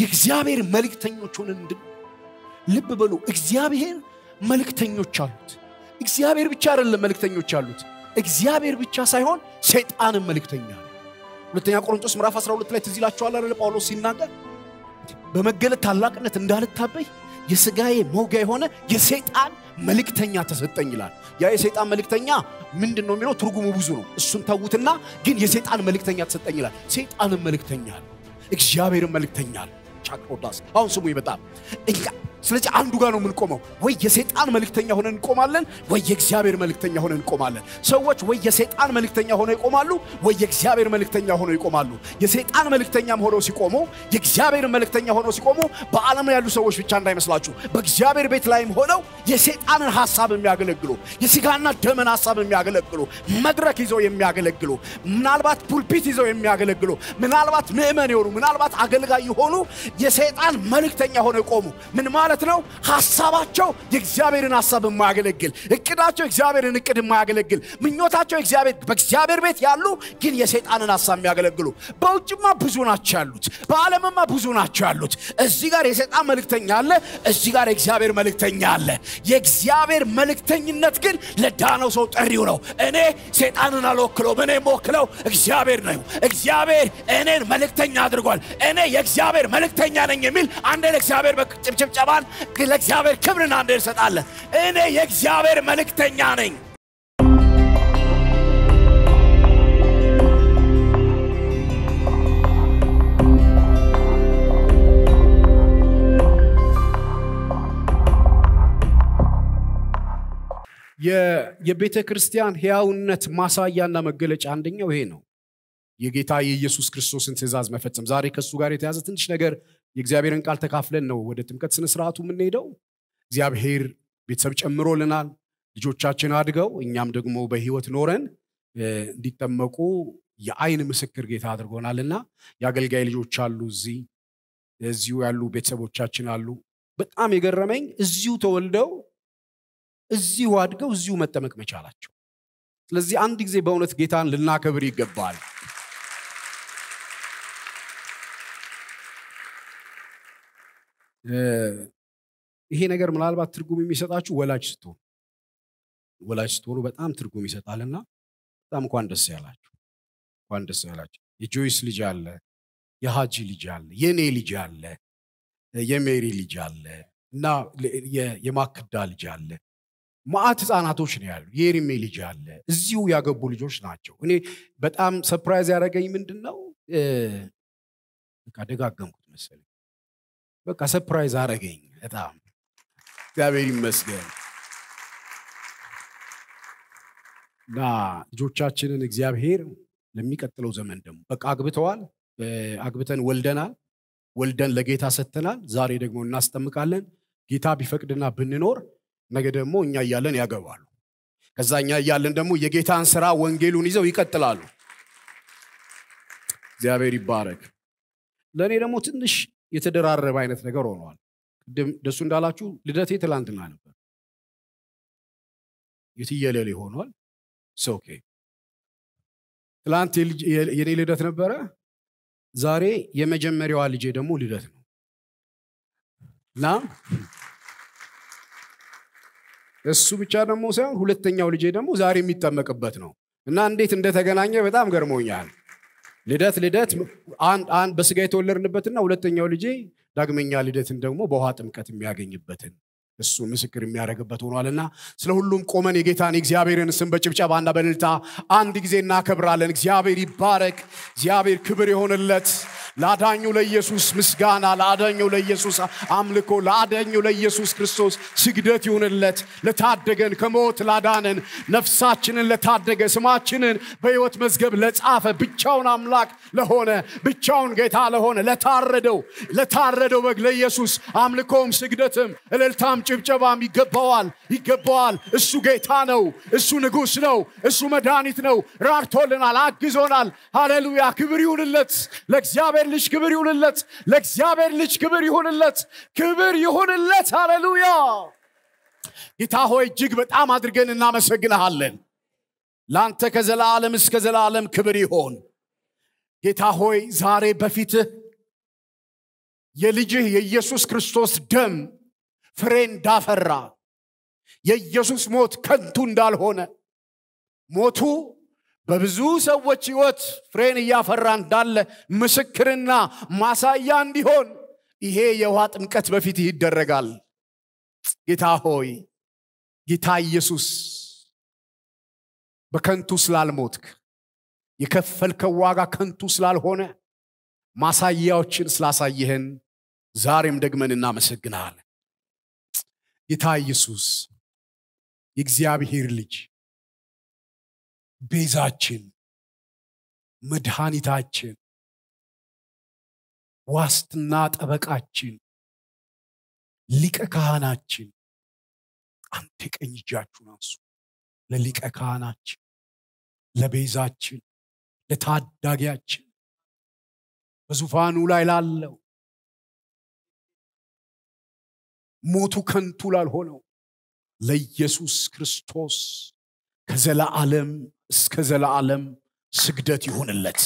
የእግዚአብሔር መልእክተኞች ሆነን እንድን ልብ በሉ እግዚአብሔር መልእክተኞች አሉት እግዚአብሔር ብቻ አይደለም መልእክተኞች አሉት እግዚአብሔር ብቻ ሳይሆን ሰይጣንም መልእክተኛ ሁለተኛ ቆሮንቶስ ምዕራፍ 12 ላይ ትዝ ይላችኋል ጳውሎስ ሲናገር በመገለጥ ታላቅነት እንዳልታበይ የስጋዬ መውጊያ የሆነ የሰይጣን መልእክተኛ ተሰጠኝ ይላል ያ የሰይጣን መልእክተኛ ምንድን ነው የሚለው ትርጉሙ ብዙ ነው እሱን ተዉትና ግን የሰይጣን መልእክተኛ ተሰጠኝ ይላል ሰይጣንም መልእክተኛ እግዚአብሔርን መልእክተኛል አቅሮታል። አሁን ስሙ ይመጣል። ስለዚህ አንዱ ጋር ነው የምንቆመው። ወይ የሰይጣን መልእክተኛ ሆነን እንቆማለን፣ ወይ የእግዚአብሔር መልእክተኛ ሆነን እንቆማለን። ሰዎች ወይ የሰይጣን መልእክተኛ ሆነው ይቆማሉ፣ ወይ የእግዚአብሔር መልእክተኛ ሆነው ይቆማሉ። የሰይጣን መልእክተኛም ሆነው ሲቆሙ፣ የእግዚአብሔር መልእክተኛ ሆነው ሲቆሙ በዓለም ያሉ ሰዎች ብቻ እንዳይመስላችሁ፣ በእግዚአብሔር ቤት ላይም ሆነው የሰይጣንን ሀሳብ የሚያገለግሉ የስጋና ደመን ሀሳብ የሚያገለግሉ መድረክ ይዘው የሚያገለግሉ ምናልባት ፑልፒት ይዘው የሚያገለግሉ ምናልባት ምእመን የሆኑ ምናልባት አገልጋይ የሆኑ የሰይጣን መልእክተኛ ሆነው ይቆሙ ምን ማለት ማለት ነው ሀሳባቸው የእግዚአብሔርን ሀሳብ የማያገለግል፣ እቅዳቸው እግዚአብሔርን እቅድ የማያገለግል፣ ምኞታቸው እግዚአብሔር በእግዚአብሔር ቤት ያሉ ግን የሰይጣንን ሀሳብ የሚያገለግሉ በውጭማ ብዙ ናቸው ያሉት፣ በዓለምማ ብዙ ናቸው ያሉት። እዚህ ጋር የሰይጣን መልእክተኛ አለ፣ እዚህ ጋር የእግዚአብሔር መልእክተኛ አለ። የእግዚአብሔር መልእክተኝነት ግን ለዳነው ሰው ጠሪው ነው። እኔ ሰይጣንን አልወክለውም። እኔ የምወክለው እግዚአብሔር ነው። እግዚአብሔር እኔን መልእክተኛ አድርጓል። እኔ የእግዚአብሔር መልእክተኛ ነኝ የሚል አንድ ለእግዚአብሔር ጭብጭብጨባን አይደለም፣ ግን ለእግዚአብሔር ክብርን አንድ እሰጣለሁ። እኔ የእግዚአብሔር መልእክተኛ ነኝ። የቤተ ክርስቲያን ሕያውነት ማሳያና መገለጫ አንደኛው ይሄ ነው። የጌታ የኢየሱስ ክርስቶስን ትእዛዝ መፈጸም። ዛሬ ከእሱ ጋር የተያዘ ትንሽ ነገር የእግዚአብሔርን ቃል ተካፍለን ነው ወደ ጥምቀት ስነ ስርዓቱ የምንሄደው እግዚአብሔር ቤተሰብ ጨምሮልናል ልጆቻችን አድገው እኛም ደግሞ በህይወት ኖረን እንዲጠመቁ የአይን ምስክር ጌታ አድርጎናልና የአገልጋይ ልጆች አሉ እዚህ እዚሁ ያሉ ቤተሰቦቻችን አሉ በጣም የገረመኝ እዚሁ ተወልደው እዚሁ አድገው እዚሁ መጠመቅ መቻላቸው ስለዚህ አንድ ጊዜ በእውነት ጌታን ልናከብር ይገባል ይሄ ነገር ምናልባት ትርጉም የሚሰጣችሁ ወላጅ ስትሆኑ ወላጅ ስትሆኑ በጣም ትርጉም ይሰጣልና በጣም እንኳን ደስ ያላችሁ እንኳን ደስ ያላችሁ የጆይስ ልጅ አለ የሃጂ ልጅ አለ የእኔ ልጅ አለ የሜሪ ልጅ አለ እና የማክዳ ልጅ አለ ማአት ህፃናቶች ነው ያሉ የሪሜ ልጅ አለ እዚሁ ያገቡ ልጆች ናቸው እኔ በጣም ሰፕራይዝ ያደረገኝ ምንድን ነው ደጋገምኩት መሰለኝ በቃ ሰፕራይዝ አረገኝ በጣም እግዚአብሔር ይመስገን እና ልጆቻችንን እግዚአብሔር ለሚቀጥለው ዘመን ደግሞ በቃ አግብተዋል አግብተን ወልደናል ወልደን ለጌታ ሰተናል ዛሬ ደግሞ እናስጠምቃለን ጌታ ቢፈቅድና ብንኖር ነገ ደግሞ እኛ እያለን ያገባሉ ከዛ እኛ እያለን ደግሞ የጌታን ስራ ወንጌሉን ይዘው ይቀጥላሉ እግዚአብሔር ይባረክ ለእኔ ደግሞ ትንሽ የተደራረበ አይነት ነገር ሆኗል። ቅድም ደሱ እንዳላችሁ ልደቴ ትላንትና ነበር፣ የትየለሌ ሆኗል። ኦኬ ትላንት የኔ ልደት ነበረ፣ ዛሬ የመጀመሪያዋ ልጄ ደግሞ ልደት ነው እና እሱ ብቻ ደግሞ ሳይሆን ሁለተኛው ልጄ ደግሞ ዛሬ የሚጠመቅበት ነው እና እንዴት እንደተገናኘ በጣም ገርሞኛል። ልደት ልደት በስጋ የተወለድንበትና ሁለተኛው ልጄ ዳግመኛ ልደትን ደግሞ በውሃ ጥምቀት የሚያገኝበትን እሱ ምስክር የሚያደርግበት ሆኗልና ስለ ሁሉም ቆመን የጌታን የእግዚአብሔርን ስም በጭብጨባና በልልታ አንድ ጊዜ እናከብራለን። እግዚአብሔር ይባረክ። እግዚአብሔር ክብር የሆንለት ለአዳኙ ለኢየሱስ ምስጋና፣ ለአዳኙ ለኢየሱስ አምልኮ፣ ለአዳኙ ለኢየሱስ ክርስቶስ ስግደት ይሁንለት። ለታደገን ከሞት ላዳነን፣ ነፍሳችንን ለታደገ፣ ስማችንን በሕይወት መዝገብ ለጻፈ፣ ብቻውን አምላክ ለሆነ፣ ብቻውን ጌታ ለሆነ፣ ለታረደው ለታረደው በግ ለኢየሱስ አምልኮም ስግደትም እልልታም ጭብጨባም ይገባዋል፣ ይገባዋል። እሱ ጌታ ነው፣ እሱ ንጉሥ ነው፣ እሱ መድኃኒት ነው። ራርቶልናል፣ አግዞናል። ሃሌሉያ! ክብር ይሁንለት ለእግዚአብሔር ልጅ፣ ክብር ይሁንለት ለእግዚአብሔር ልጅ፣ ክብር ይሁንለት፣ ክብር ይሁንለት። ሃሌሉያ! ጌታ ሆይ እጅግ በጣም አድርገን እናመሰግንሃለን። ለአንተ ከዘላለም እስከ ዘላለም ክብር ይሆን። ጌታ ሆይ ዛሬ በፊትህ የልጅህ የኢየሱስ ክርስቶስ ደም ፍሬ እንዳፈራ የኢየሱስ ሞት ከንቱ እንዳልሆነ ሞቱ በብዙ ሰዎች ህይወት ፍሬን እያፈራ እንዳለ ምስክርና ማሳያ እንዲሆን ይሄ የውሃ ጥምቀት በፊት ይደረጋል። ጌታ ሆይ ጌታ ኢየሱስ በከንቱ ስላልሞትክ የከፈልከው ዋጋ ከንቱ ስላልሆነ ማሳያዎችን ስላሳየህን ዛሬም ደግመን እናመሰግናል ጌታ ኢየሱስ የእግዚአብሔር ልጅ ቤዛችን መድኃኒታችን ዋስትና ጠበቃችን ሊቀ ካህናችን አንድ ቀኝ እጃችሁን አንሱ ለሊቀ ካህናችን ለቤዛችን ለታዳጊያችን በዙፋኑ ላይ ላለው ሞቱ ከንቱ ላልሆነው ለኢየሱስ ክርስቶስ ከዘላዓለም እስከ ዘላዓለም ስግደት ይሁንለት።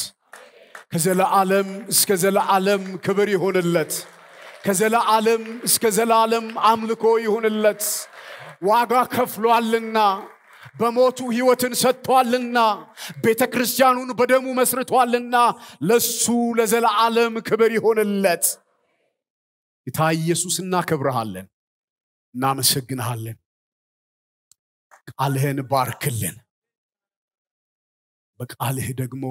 ከዘላዓለም እስከ ዘላዓለም ክብር ይሁንለት። ከዘላዓለም እስከ ዘላለም አምልኮ ይሆንለት ዋጋ ከፍሏልና በሞቱ ሕይወትን ሰጥቷልና ቤተ ክርስቲያኑን በደሙ መስርቷልና ለሱ ለዘላዓለም ክብር ይሆንለት። ጌታ ኢየሱስ እናከብረሃለን፣ እናመሰግንሃለን። ቃልህን ባርክልን። በቃልህ ደግሞ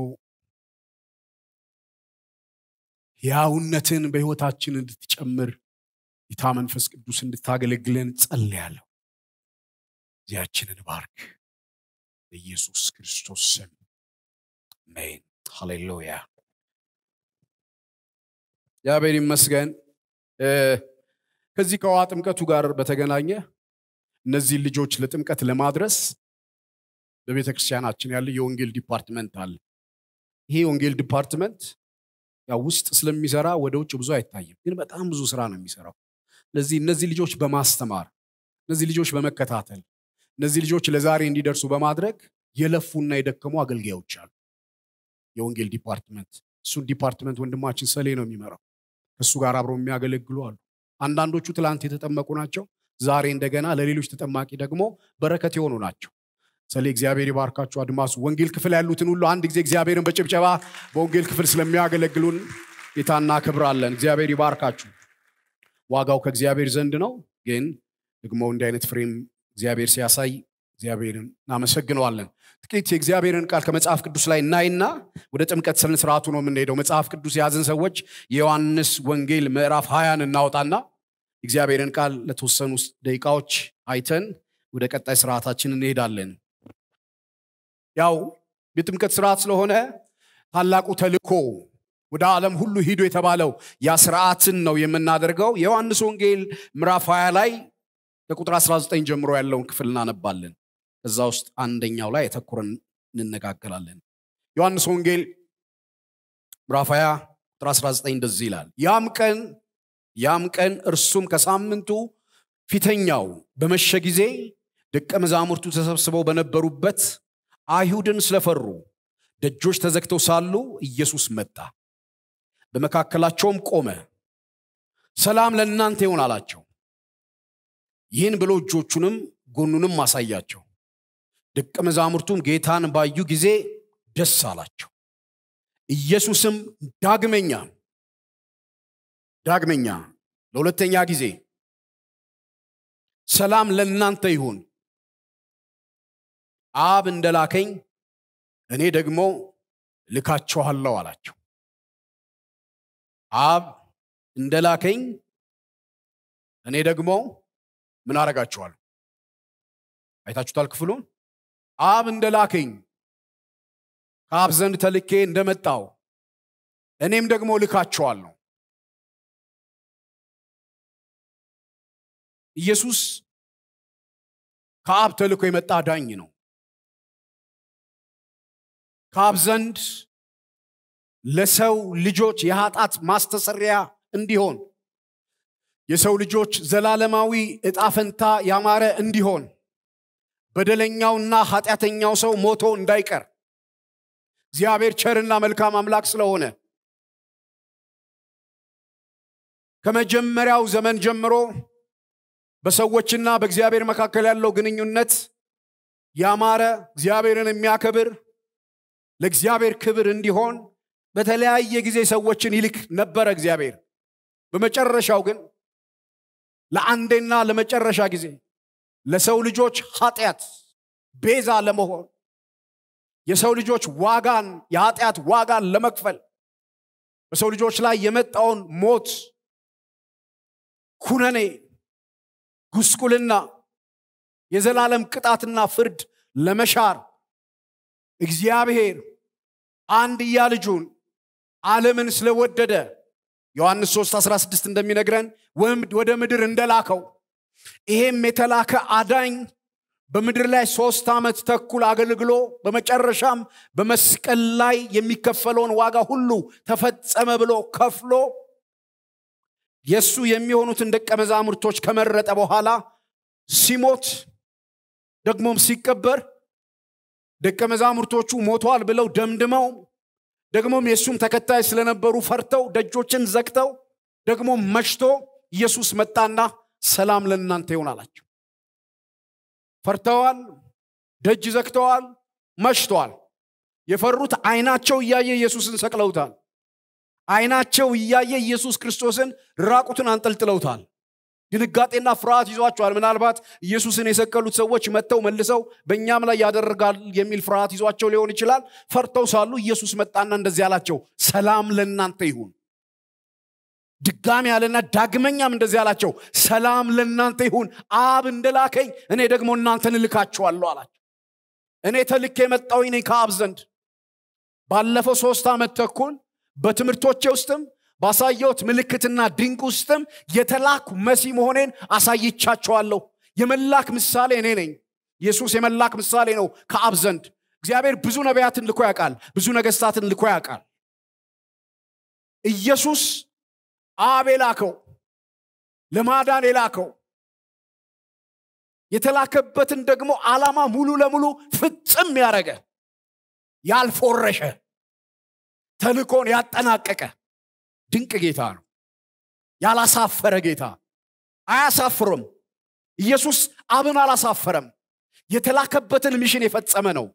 ያውነትን በህይወታችን እንድትጨምር ጌታ መንፈስ ቅዱስ እንድታገለግለን ጸልያለሁ። እዚያችንን ባርክ። በኢየሱስ ክርስቶስ ስም አሜን። ሃሌሉያ። እግዚአብሔር ይመስገን። ከዚህ ከውሃ ጥምቀቱ ጋር በተገናኘ እነዚህን ልጆች ለጥምቀት ለማድረስ በቤተ ክርስቲያናችን ያለ የወንጌል ዲፓርትመንት አለ። ይሄ የወንጌል ዲፓርትመንት ያው ውስጥ ስለሚሰራ ወደ ውጭ ብዙ አይታይም፣ ግን በጣም ብዙ ስራ ነው የሚሰራው። ስለዚህ እነዚህ ልጆች በማስተማር እነዚህ ልጆች በመከታተል እነዚህ ልጆች ለዛሬ እንዲደርሱ በማድረግ የለፉና የደከሙ አገልጋዮች አሉ። የወንጌል ዲፓርትመንት እሱን ዲፓርትመንት ወንድማችን ሰሌ ነው የሚመራው። ከእሱ ጋር አብረው የሚያገለግሉ አሉ። አንዳንዶቹ ትላንት የተጠመቁ ናቸው። ዛሬ እንደገና ለሌሎች ተጠማቂ ደግሞ በረከት የሆኑ ናቸው። ሰሌ እግዚአብሔር ይባርካችሁ። አድማሱ ወንጌል ክፍል ያሉትን ሁሉ አንድ ጊዜ እግዚአብሔርን በጭብጨባ በወንጌል ክፍል ስለሚያገለግሉን ጌታ እናከብራለን። እግዚአብሔር ይባርካችሁ። ዋጋው ከእግዚአብሔር ዘንድ ነው፣ ግን ደግሞ እንዲህ አይነት ፍሬም እግዚአብሔር ሲያሳይ እግዚአብሔርን እናመሰግነዋለን። ጥቂት የእግዚአብሔርን ቃል ከመጽሐፍ ቅዱስ ላይ እናይና ወደ ጥምቀት ስነ ስርዓቱ ነው የምንሄደው። መጽሐፍ ቅዱስ የያዝን ሰዎች የዮሐንስ ወንጌል ምዕራፍ ሀያን እናወጣና እግዚአብሔርን ቃል ለተወሰኑ ደቂቃዎች አይተን ወደ ቀጣይ ስርዓታችን እንሄዳለን። ያው የጥምቀት ስርዓት ስለሆነ ታላቁ ተልኮ ወደ ዓለም ሁሉ ሂዶ የተባለው ያ ስርዓትን ነው የምናደርገው። የዮሐንስ ወንጌል ምዕራፍ ሀያ ላይ ከቁጥር 19 ጀምሮ ያለውን ክፍል እናነባለን። እዛ ውስጥ አንደኛው ላይ አተኩረን እንነጋገራለን ዮሐንስ ወንጌል ምዕራፍ 20 ቁጥር 19 እንደዚህ ይላል ያም ቀን ያም ቀን እርሱም ከሳምንቱ ፊተኛው በመሸ ጊዜ ደቀ መዛሙርቱ ተሰብስበው በነበሩበት አይሁድን ስለፈሩ ደጆች ተዘግተው ሳሉ ኢየሱስ መጣ በመካከላቸውም ቆመ ሰላም ለእናንተ ይሆን አላቸው ይህን ብሎ እጆቹንም ጎኑንም አሳያቸው ደቀ መዛሙርቱም ጌታን ባዩ ጊዜ ደስ አላቸው። ኢየሱስም ዳግመኛ ዳግመኛ ለሁለተኛ ጊዜ ሰላም ለእናንተ ይሁን፣ አብ እንደላከኝ እኔ ደግሞ ልካችኋለሁ አላቸው። አብ እንደላከኝ እኔ ደግሞ ምን አረጋችኋለሁ? አይታችሁታል ክፍሉን አብ እንደላከኝ ከአብ ዘንድ ተልኬ እንደመጣው እኔም ደግሞ ልካቸዋለሁ። ኢየሱስ ከአብ ተልኮ የመጣ ዳኝ ነው። ከአብ ዘንድ ለሰው ልጆች የኃጣት ማስተሰሪያ እንዲሆን የሰው ልጆች ዘላለማዊ እጣፈንታ ያማረ እንዲሆን በደለኛውና ኃጢአተኛው ሰው ሞቶ እንዳይቀር እግዚአብሔር ቸርና መልካም አምላክ ስለሆነ ከመጀመሪያው ዘመን ጀምሮ በሰዎችና በእግዚአብሔር መካከል ያለው ግንኙነት ያማረ እግዚአብሔርን የሚያከብር ለእግዚአብሔር ክብር እንዲሆን በተለያየ ጊዜ ሰዎችን ይልክ ነበረ እግዚአብሔር በመጨረሻው ግን ለአንዴና ለመጨረሻ ጊዜ ለሰው ልጆች ኃጢአት ቤዛ ለመሆን የሰው ልጆች ዋጋን የኃጢአት ዋጋን ለመክፈል በሰው ልጆች ላይ የመጣውን ሞት ኩነኔ ጉስቁልና የዘላለም ቅጣትና ፍርድ ለመሻር እግዚአብሔር አንድያ ልጁን ዓለምን ስለወደደ ዮሐንስ 3 16 እንደሚነግረን ወደ ምድር እንደላከው ይሄም የተላከ አዳኝ በምድር ላይ ሶስት ዓመት ተኩል አገልግሎ በመጨረሻም በመስቀል ላይ የሚከፈለውን ዋጋ ሁሉ ተፈጸመ ብሎ ከፍሎ የእሱ የሚሆኑትን ደቀ መዛሙርቶች ከመረጠ በኋላ ሲሞት ደግሞም ሲቀበር ደቀ መዛሙርቶቹ ሞቷል ብለው ደምድመው ደግሞም የእሱም ተከታይ ስለነበሩ ፈርተው ደጆችን ዘግተው ደግሞ መሽቶ ኢየሱስ መጣና ሰላም ለእናንተ ይሆን አላቸው። ፈርተዋል፣ ደጅ ዘግተዋል፣ መሽተዋል። የፈሩት አይናቸው እያየ ኢየሱስን ሰቅለውታል። አይናቸው እያየ ኢየሱስ ክርስቶስን ራቁትን አንጠልጥለውታል። ድንጋጤና ፍርሃት ይዟቸዋል። ምናልባት ኢየሱስን የሰቀሉት ሰዎች መጥተው መልሰው በእኛም ላይ ያደርጋል የሚል ፍርሃት ይዟቸው ሊሆን ይችላል። ፈርተው ሳሉ ኢየሱስ መጣና እንደዚህ አላቸው፣ ሰላም ለእናንተ ይሁን። ድጋሚ አለና ዳግመኛም እንደዚህ አላቸው፣ ሰላም ለእናንተ ይሁን፣ አብ እንደላከኝ እኔ ደግሞ እናንተን እልካችኋለሁ አላቸው። እኔ ተልኬ የመጣው ነኝ ከአብ ዘንድ። ባለፈው ሶስት ዓመት ተኩል በትምህርቶቼ ውስጥም ባሳየሁት ምልክትና ድንቅ ውስጥም የተላኩ መሲ መሆኔን አሳይቻቸዋለሁ። የመላክ ምሳሌ እኔ ነኝ። ኢየሱስ የመላክ ምሳሌ ነው ከአብ ዘንድ። እግዚአብሔር ብዙ ነቢያትን ልኮ ያውቃል፣ ብዙ ነገስታትን ልኮ ያውቃል። ኢየሱስ አብ የላከው ለማዳን የላከው የተላከበትን ደግሞ ዓላማ ሙሉ ለሙሉ ፍጽም ያደረገ ያልፎረሸ ተልኮን ያጠናቀቀ ድንቅ ጌታ ነው። ያላሳፈረ ጌታ አያሳፍርም። ኢየሱስ አብን አላሳፈረም። የተላከበትን ሚሽን የፈጸመ ነው።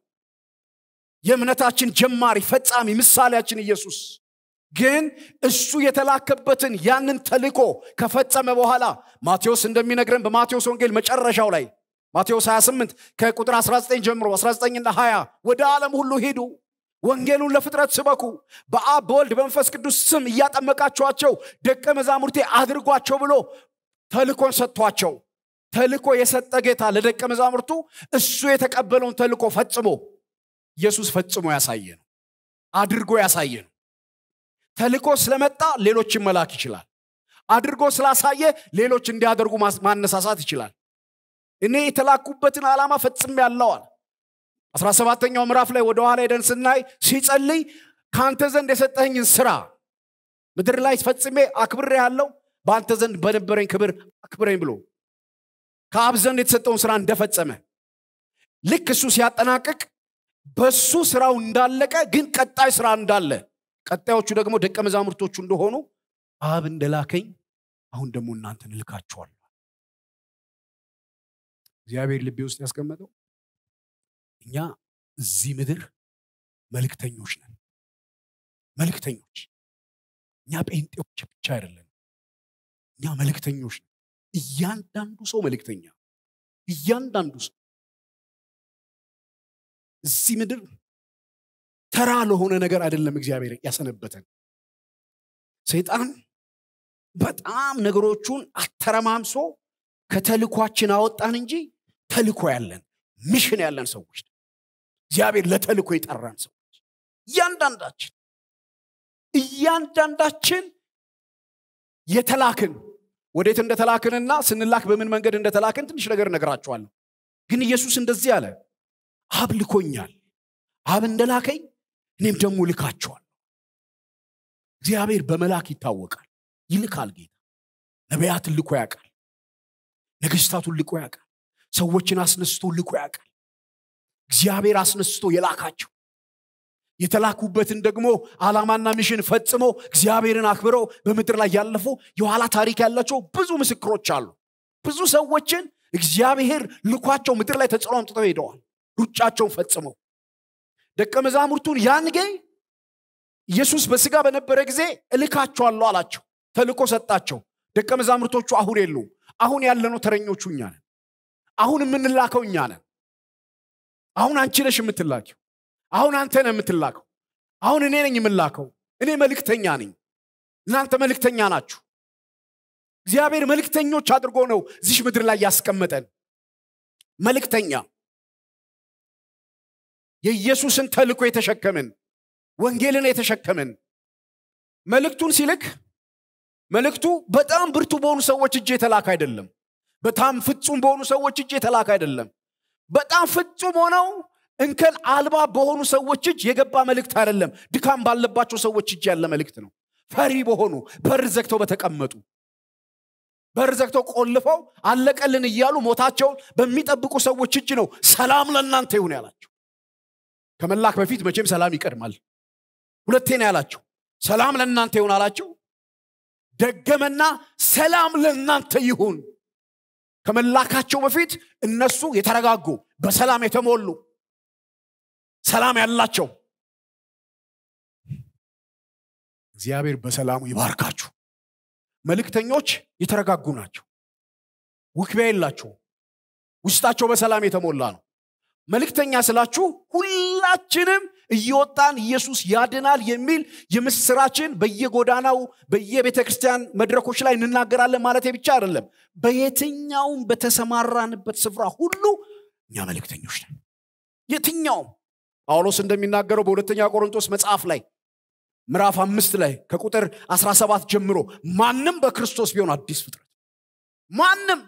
የእምነታችን ጀማሪ፣ ፈጻሚ፣ ምሳሌያችን ኢየሱስ ግን እሱ የተላከበትን ያንን ተልኮ ከፈጸመ በኋላ ማቴዎስ እንደሚነግረን በማቴዎስ ወንጌል መጨረሻው ላይ ማቴዎስ 28 ከቁጥር 19 ጀምሮ 19ና 20 ወደ ዓለም ሁሉ ሂዱ ወንጌሉን ለፍጥረት ስበኩ በአብ በወልድ በመንፈስ ቅዱስ ስም እያጠመቃቸኋቸው ደቀ መዛሙርቴ አድርጓቸው ብሎ ተልኮን ሰጥቷቸው ተልኮ የሰጠ ጌታ ለደቀ መዛሙርቱ እሱ የተቀበለውን ተልኮ ፈጽሞ ኢየሱስ ፈጽሞ ያሳየ ነው አድርጎ ያሳየ ነው ተልኮ ስለመጣ ሌሎችን መላክ ይችላል። አድርጎ ስላሳየ ሌሎች እንዲያደርጉ ማነሳሳት ይችላል። እኔ የተላኩበትን ዓላማ ፈጽም ያለዋል አስራ ሰባተኛው ምዕራፍ ላይ ወደ ኋላ ሄደን ስናይ ሲጸልይ ከአንተ ዘንድ የሰጠኝን ስራ ምድር ላይ ፈጽሜ አክብሬ ያለው በአንተ ዘንድ በነበረኝ ክብር አክብረኝ ብሎ ከአብ ዘንድ የተሰጠውን ስራ እንደፈጸመ ልክ እሱ ሲያጠናቅቅ በሱ ስራው እንዳለቀ ግን ቀጣይ ስራ እንዳለ ቀጣዮቹ ደግሞ ደቀ መዛሙርቶቹ እንደሆኑ አብ እንደላከኝ አሁን ደግሞ እናንተ እልካችኋለሁ እግዚአብሔር ልቤ ውስጥ ያስቀመጠው እኛ እዚህ ምድር መልክተኞች ነን መልክተኞች እኛ ጴንጤዎች ብቻ አይደለን እኛ መልክተኞች ነን እያንዳንዱ ሰው መልክተኛ እያንዳንዱ ሰው እዚህ ምድር ተራ ለሆነ ነገር አይደለም እግዚአብሔር ያሰነበተን ሰይጣን በጣም ነገሮቹን አተረማምሶ ከተልኳችን አወጣን እንጂ ተልኮ ያለን ሚሽን ያለን ሰዎች እግዚአብሔር ለተልኮ የጠራን ሰዎች እያንዳንዳችን እያንዳንዳችን የተላክን ወዴት እንደተላክንና ስንላክ በምን መንገድ እንደተላክን ትንሽ ነገር እነግራችኋለሁ ግን ኢየሱስ እንደዚህ አለ አብ ልኮኛል አብ እንደላከኝ እኔም ደግሞ ልካቸዋል እግዚአብሔር በመላክ ይታወቃል ይልካል ጌታ ነቢያት ልኮ ያውቃል ነገስታቱን ልቆ ያውቃል ሰዎችን አስነስቶ ልቆ ያውቃል እግዚአብሔር አስነስቶ የላካቸው የተላኩበትን ደግሞ አላማና ሚሽን ፈጽሞ እግዚአብሔርን አክብረው በምድር ላይ ያለፉ የኋላ ታሪክ ያላቸው ብዙ ምስክሮች አሉ ብዙ ሰዎችን እግዚአብሔር ልኳቸው ምድር ላይ ተጽዕኖ አምጥተው ሄደዋል ሩጫቸውን ፈጽመው ደቀ መዛሙርቱን ያን ጊዜ ኢየሱስ በስጋ በነበረ ጊዜ እልካቸዋለሁ አላቸው ተልቆ ሰጣቸው ደቀ መዛሙርቶቹ አሁን የሉ አሁን ያለነው ተረኞቹ እኛ ነን አሁን የምንላከው እኛ ነን አሁን አንቺ ነሽ የምትላኪው አሁን አንተ ነ የምትላከው አሁን እኔ ነኝ የምላከው እኔ መልእክተኛ ነኝ እናንተ መልእክተኛ ናችሁ እግዚአብሔር መልእክተኞች አድርጎ ነው እዚሽ ምድር ላይ ያስቀመጠን መልክተኛ። የኢየሱስን ተልኮ የተሸከምን ወንጌልን የተሸከምን መልእክቱን ሲልክ መልእክቱ በጣም ብርቱ በሆኑ ሰዎች እጅ የተላክ አይደለም በጣም ፍጹም በሆኑ ሰዎች እጅ የተላክ አይደለም በጣም ፍጹም ሆነው እንከን አልባ በሆኑ ሰዎች እጅ የገባ መልእክት አይደለም ድካም ባለባቸው ሰዎች እጅ ያለ መልእክት ነው ፈሪ በሆኑ በር ዘግተው በተቀመጡ በር ዘግተው ቆልፈው አለቀልን እያሉ ሞታቸውን በሚጠብቁ ሰዎች እጅ ነው ሰላም ለእናንተ ይሁን ያላቸው ከመላክ በፊት መቼም ሰላም ይቀድማል ሁለቴ ነው ያላቸው ሰላም ለእናንተ ይሁን አላቸው ደገመና ሰላም ለእናንተ ይሁን ከመላካቸው በፊት እነሱ የተረጋጉ በሰላም የተሞሉ ሰላም ያላቸው እግዚአብሔር በሰላሙ ይባርካችሁ መልእክተኞች የተረጋጉ ናቸው ውክቢያ የላቸው ውስጣቸው በሰላም የተሞላ ነው መልእክተኛ ስላችሁ ሁላችንም እየወጣን ኢየሱስ ያድናል የሚል የምስራችን በየጎዳናው በየቤተ ክርስቲያን መድረኮች ላይ እንናገራለን ማለት ብቻ አይደለም በየትኛውም በተሰማራንበት ስፍራ ሁሉ እኛ መልእክተኞች ነን የትኛውም ጳውሎስ እንደሚናገረው በሁለተኛ ቆሮንቶስ መጽሐፍ ላይ ምዕራፍ አምስት ላይ ከቁጥር 17 ጀምሮ ማንም በክርስቶስ ቢሆን አዲስ ፍጥረት ማንም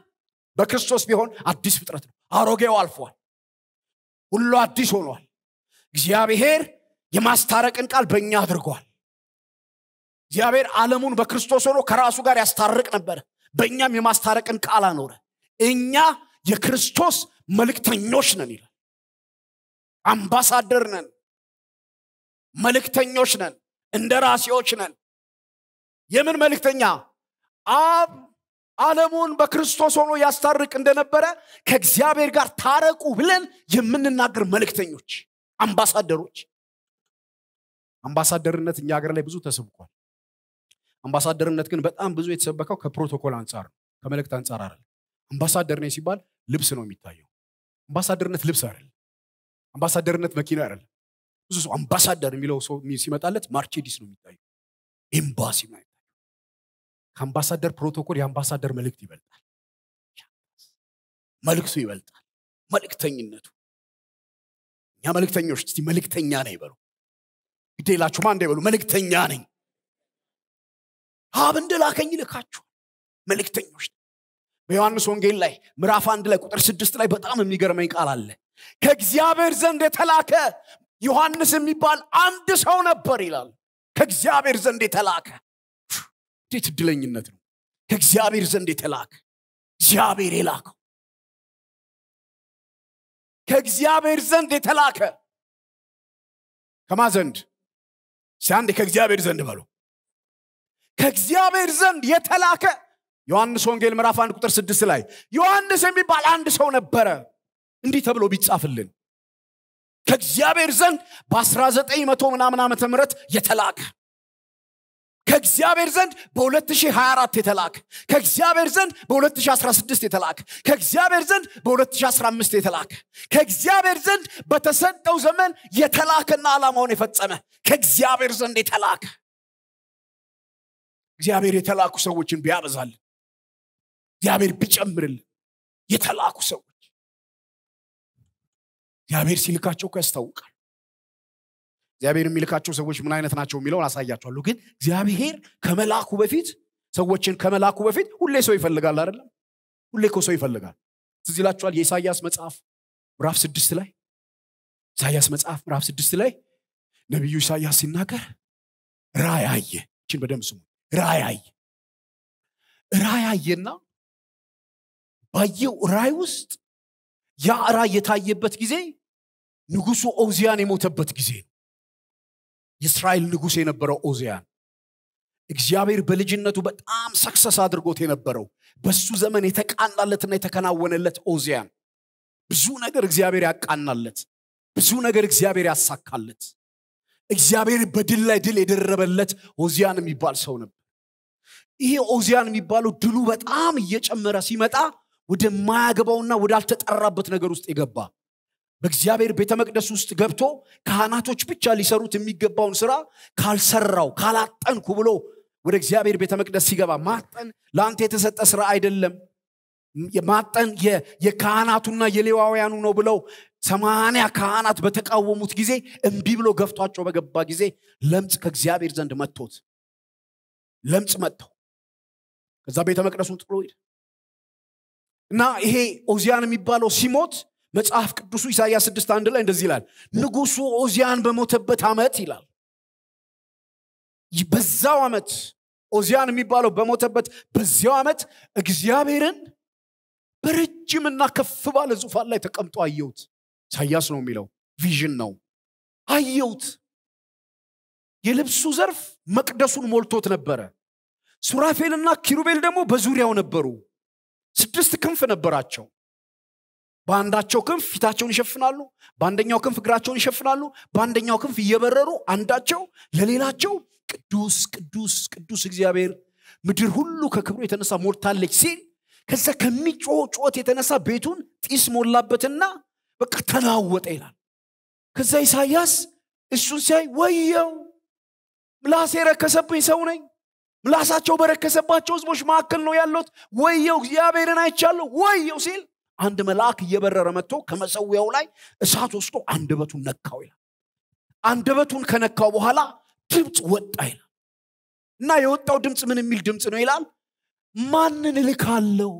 በክርስቶስ ቢሆን አዲስ ፍጥረት ነው አሮጌው አልፏል ሁሉ አዲስ ሆኗል እግዚአብሔር የማስታረቅን ቃል በእኛ አድርጓል እግዚአብሔር ዓለሙን በክርስቶስ ሆኖ ከራሱ ጋር ያስታርቅ ነበር በእኛም የማስታረቅን ቃል አኖረ እኛ የክርስቶስ መልእክተኞች ነን ይላል አምባሳደር ነን መልእክተኞች ነን እንደ ራሴዎች ነን የምን መልእክተኛ አብ ዓለሙን በክርስቶስ ሆኖ ያስታርቅ እንደነበረ ከእግዚአብሔር ጋር ታረቁ ብለን የምንናገር መልእክተኞች፣ አምባሳደሮች። አምባሳደርነት እኛ ሀገር ላይ ብዙ ተሰብኳል። አምባሳደርነት ግን በጣም ብዙ የተሰበከው ከፕሮቶኮል አንጻር ነው፣ ከመልእክት አንጻር አለ አምባሳደር ነ ሲባል ልብስ ነው የሚታየው። አምባሳደርነት ልብስ አይደለም። አምባሳደርነት መኪና አይደለም። ብዙ ሰው አምባሳደር የሚለው ሰው ሲመጣለት ማርቼዲስ ነው የሚታየው፣ ኤምባሲ ማ ከአምባሳደር ፕሮቶኮል የአምባሳደር መልእክት ይበልጣል መልእክቱ ይበልጣል መልእክተኝነቱ እኛ መልእክተኞች ስ መልእክተኛ ነኝ ይበሉ ግዴላችሁ ማን ይበሉ መልእክተኛ ነኝ አብ እንደላከኝ ይልካችሁ መልእክተኞች በዮሐንስ ወንጌል ላይ ምዕራፍ አንድ ላይ ቁጥር ስድስት ላይ በጣም የሚገርመኝ ቃል አለ ከእግዚአብሔር ዘንድ የተላከ ዮሐንስ የሚባል አንድ ሰው ነበር ይላል ከእግዚአብሔር ዘንድ የተላከ እንዴት እድለኝነት ነው ከእግዚአብሔር ዘንድ የተላክ እግዚአብሔር የላከው ከእግዚአብሔር ዘንድ የተላከ ከማ ዘንድ ሲአንድ ከእግዚአብሔር ዘንድ በሉ ከእግዚአብሔር ዘንድ የተላከ ዮሐንስ ወንጌል ምዕራፍ አንድ ቁጥር ስድስት ላይ ዮሐንስ የሚባል አንድ ሰው ነበረ እንዲህ ተብሎ ቢጻፍልን ከእግዚአብሔር ዘንድ በ1900 ምናምን ዓመተ ምህረት የተላከ ከእግዚአብሔር ዘንድ በ2024 የተላክ ከእግዚአብሔር ዘንድ በ2016 የተላክ ከእግዚአብሔር ዘንድ በ2015 የተላክ ከእግዚአብሔር ዘንድ በተሰጠው ዘመን የተላከና ዓላማውን የፈጸመ ከእግዚአብሔር ዘንድ የተላከ እግዚአብሔር የተላኩ ሰዎችን ቢያበዛል እግዚአብሔር ቢጨምርል የተላኩ ሰዎች እግዚአብሔር ሲልካቸው ያስታውቃል እግዚአብሔር የሚልካቸው ሰዎች ምን አይነት ናቸው የሚለውን አሳያቸዋለሁ ግን እግዚአብሔር ከመላኩ በፊት ሰዎችን ከመላኩ በፊት ሁሌ ሰው ይፈልጋል አይደለም ሁሌ ኮ ሰው ይፈልጋል ትዝ ይላችኋል የኢሳያስ መጽሐፍ ምዕራፍ ስድስት ላይ ኢሳያስ መጽሐፍ ምዕራፍ ስድስት ላይ ነቢዩ ኢሳያስ ሲናገር ራይ አየ ችን በደም ስሙ ራይ አየ ራይ አየና ባየው ራይ ውስጥ ያ ራይ የታየበት ጊዜ ንጉሱ ኦዚያን የሞተበት ጊዜ ነው የእስራኤል ንጉሥ የነበረው ኦዚያን እግዚአብሔር በልጅነቱ በጣም ሰክሰስ አድርጎት የነበረው በሱ ዘመን የተቃናለትና የተከናወነለት ኦዚያን ብዙ ነገር እግዚአብሔር ያቃናለት፣ ብዙ ነገር እግዚአብሔር ያሳካለት፣ እግዚአብሔር በድል ላይ ድል የደረበለት ኦዚያን የሚባል ሰው ነበር። ይሄ ኦዚያን የሚባለው ድሉ በጣም እየጨመረ ሲመጣ ወደማያገባውና ወዳልተጠራበት ነገር ውስጥ የገባ በእግዚአብሔር ቤተ መቅደስ ውስጥ ገብቶ ካህናቶች ብቻ ሊሰሩት የሚገባውን ስራ ካልሰራው ካላጠንኩ ብሎ ወደ እግዚአብሔር ቤተ መቅደስ ሲገባ ማጠን ለአንተ የተሰጠ ስራ አይደለም ማጠን የካህናቱና የሌዋውያኑ ነው ብለው ሰማንያ ካህናት በተቃወሙት ጊዜ እምቢ ብሎ ገፍቷቸው በገባ ጊዜ ለምጽ ከእግዚአብሔር ዘንድ መጥቶት ለምጽ መጥተው ከዛ ቤተ መቅደሱን ጥሎ ሄድ እና ይሄ ኦዚያን የሚባለው ሲሞት መጽሐፍ ቅዱሱ ኢሳይያስ ስድስት አንድ ላይ እንደዚህ ይላል ንጉሱ ኦዚያን በሞተበት ዓመት ይላል በዛው ዓመት ኦዚያን የሚባለው በሞተበት በዚያው ዓመት እግዚአብሔርን በረጅምና ከፍ ባለ ዙፋን ላይ ተቀምጦ አየሁት ኢሳያስ ነው የሚለው ቪዥን ነው አየውት የልብሱ ዘርፍ መቅደሱን ሞልቶት ነበረ ሱራፌልና ኪሩቤል ደግሞ በዙሪያው ነበሩ ስድስት ክንፍ ነበራቸው በአንዳቸው ክንፍ ፊታቸውን ይሸፍናሉ በአንደኛው ክንፍ እግራቸውን ይሸፍናሉ በአንደኛው ክንፍ እየበረሩ አንዳቸው ለሌላቸው ቅዱስ ቅዱስ ቅዱስ እግዚአብሔር ምድር ሁሉ ከክብሩ የተነሳ ሞልታለች ሲል ከዛ ከሚጮ ጮት የተነሳ ቤቱን ጢስ ሞላበትና በቃ ተናወጠ ይላል ከዛ ኢሳያስ እሱን ሲያይ ወየው ምላሴ የረከሰብኝ ሰው ነኝ ምላሳቸው በረከሰባቸው ህዝቦች መካከል ነው ያለት ወየው እግዚአብሔርን አይቻለሁ ወየው ሲል አንድ መልአክ እየበረረ መጥቶ ከመሰዊያው ላይ እሳት ወስዶ አንደበቱን ነካው ይላል አንደበቱን ከነካው በኋላ ድምፅ ወጣ ይላል እና የወጣው ድምፅ ምን የሚል ድምፅ ነው ይላል ማንን እልካለው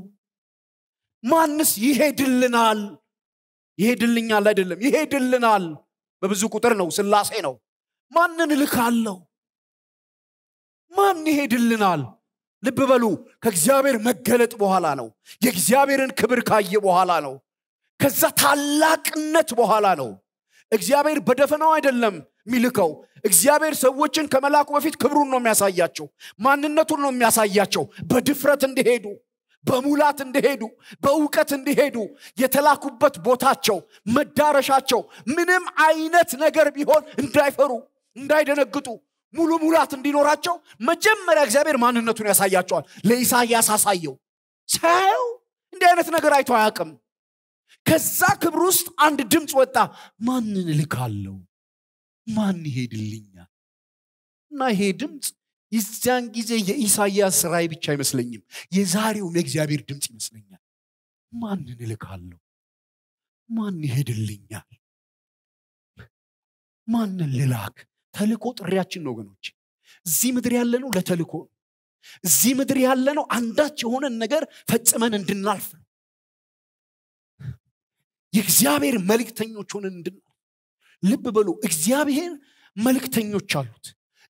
ማንስ ይሄድልናል ይሄድልኛል አይደለም ይሄድልናል በብዙ ቁጥር ነው ስላሴ ነው ማንን እልካለው ማን ይሄድልናል ልብ በሉ ከእግዚአብሔር መገለጥ በኋላ ነው የእግዚአብሔርን ክብር ካየ በኋላ ነው ከዛ ታላቅነት በኋላ ነው እግዚአብሔር በደፈናው አይደለም ሚልከው እግዚአብሔር ሰዎችን ከመላኩ በፊት ክብሩን ነው የሚያሳያቸው ማንነቱን ነው የሚያሳያቸው በድፍረት እንዲሄዱ በሙላት እንዲሄዱ በእውቀት እንዲሄዱ የተላኩበት ቦታቸው መዳረሻቸው ምንም አይነት ነገር ቢሆን እንዳይፈሩ እንዳይደነግጡ ሙሉ ሙላት እንዲኖራቸው መጀመሪያ እግዚአብሔር ማንነቱን ያሳያቸዋል ለኢሳያስ አሳየው ሳያየው እንዲህ አይነት ነገር አይቶ አያቅም ከዛ ክብር ውስጥ አንድ ድምፅ ወጣ ማንን ልካለው ማን ይሄድልኛል እና ይሄ ድምፅ የዚያን ጊዜ የኢሳያስ ራይ ብቻ አይመስለኝም የዛሬውም የእግዚአብሔር ድምፅ ይመስለኛል ማንን ልካለው ማን ይሄድልኛል ማንን ልላክ ተልኮ ጥሪያችን ነው ወገኖች እዚህ ምድር ያለ ነው ለተልኮ ነው እዚህ ምድር ያለ ነው አንዳች የሆነን ነገር ፈጽመን እንድናልፍ ነው የእግዚአብሔር መልእክተኞች ሆነን እንድናልፍ ልብ በሉ እግዚአብሔር መልእክተኞች አሉት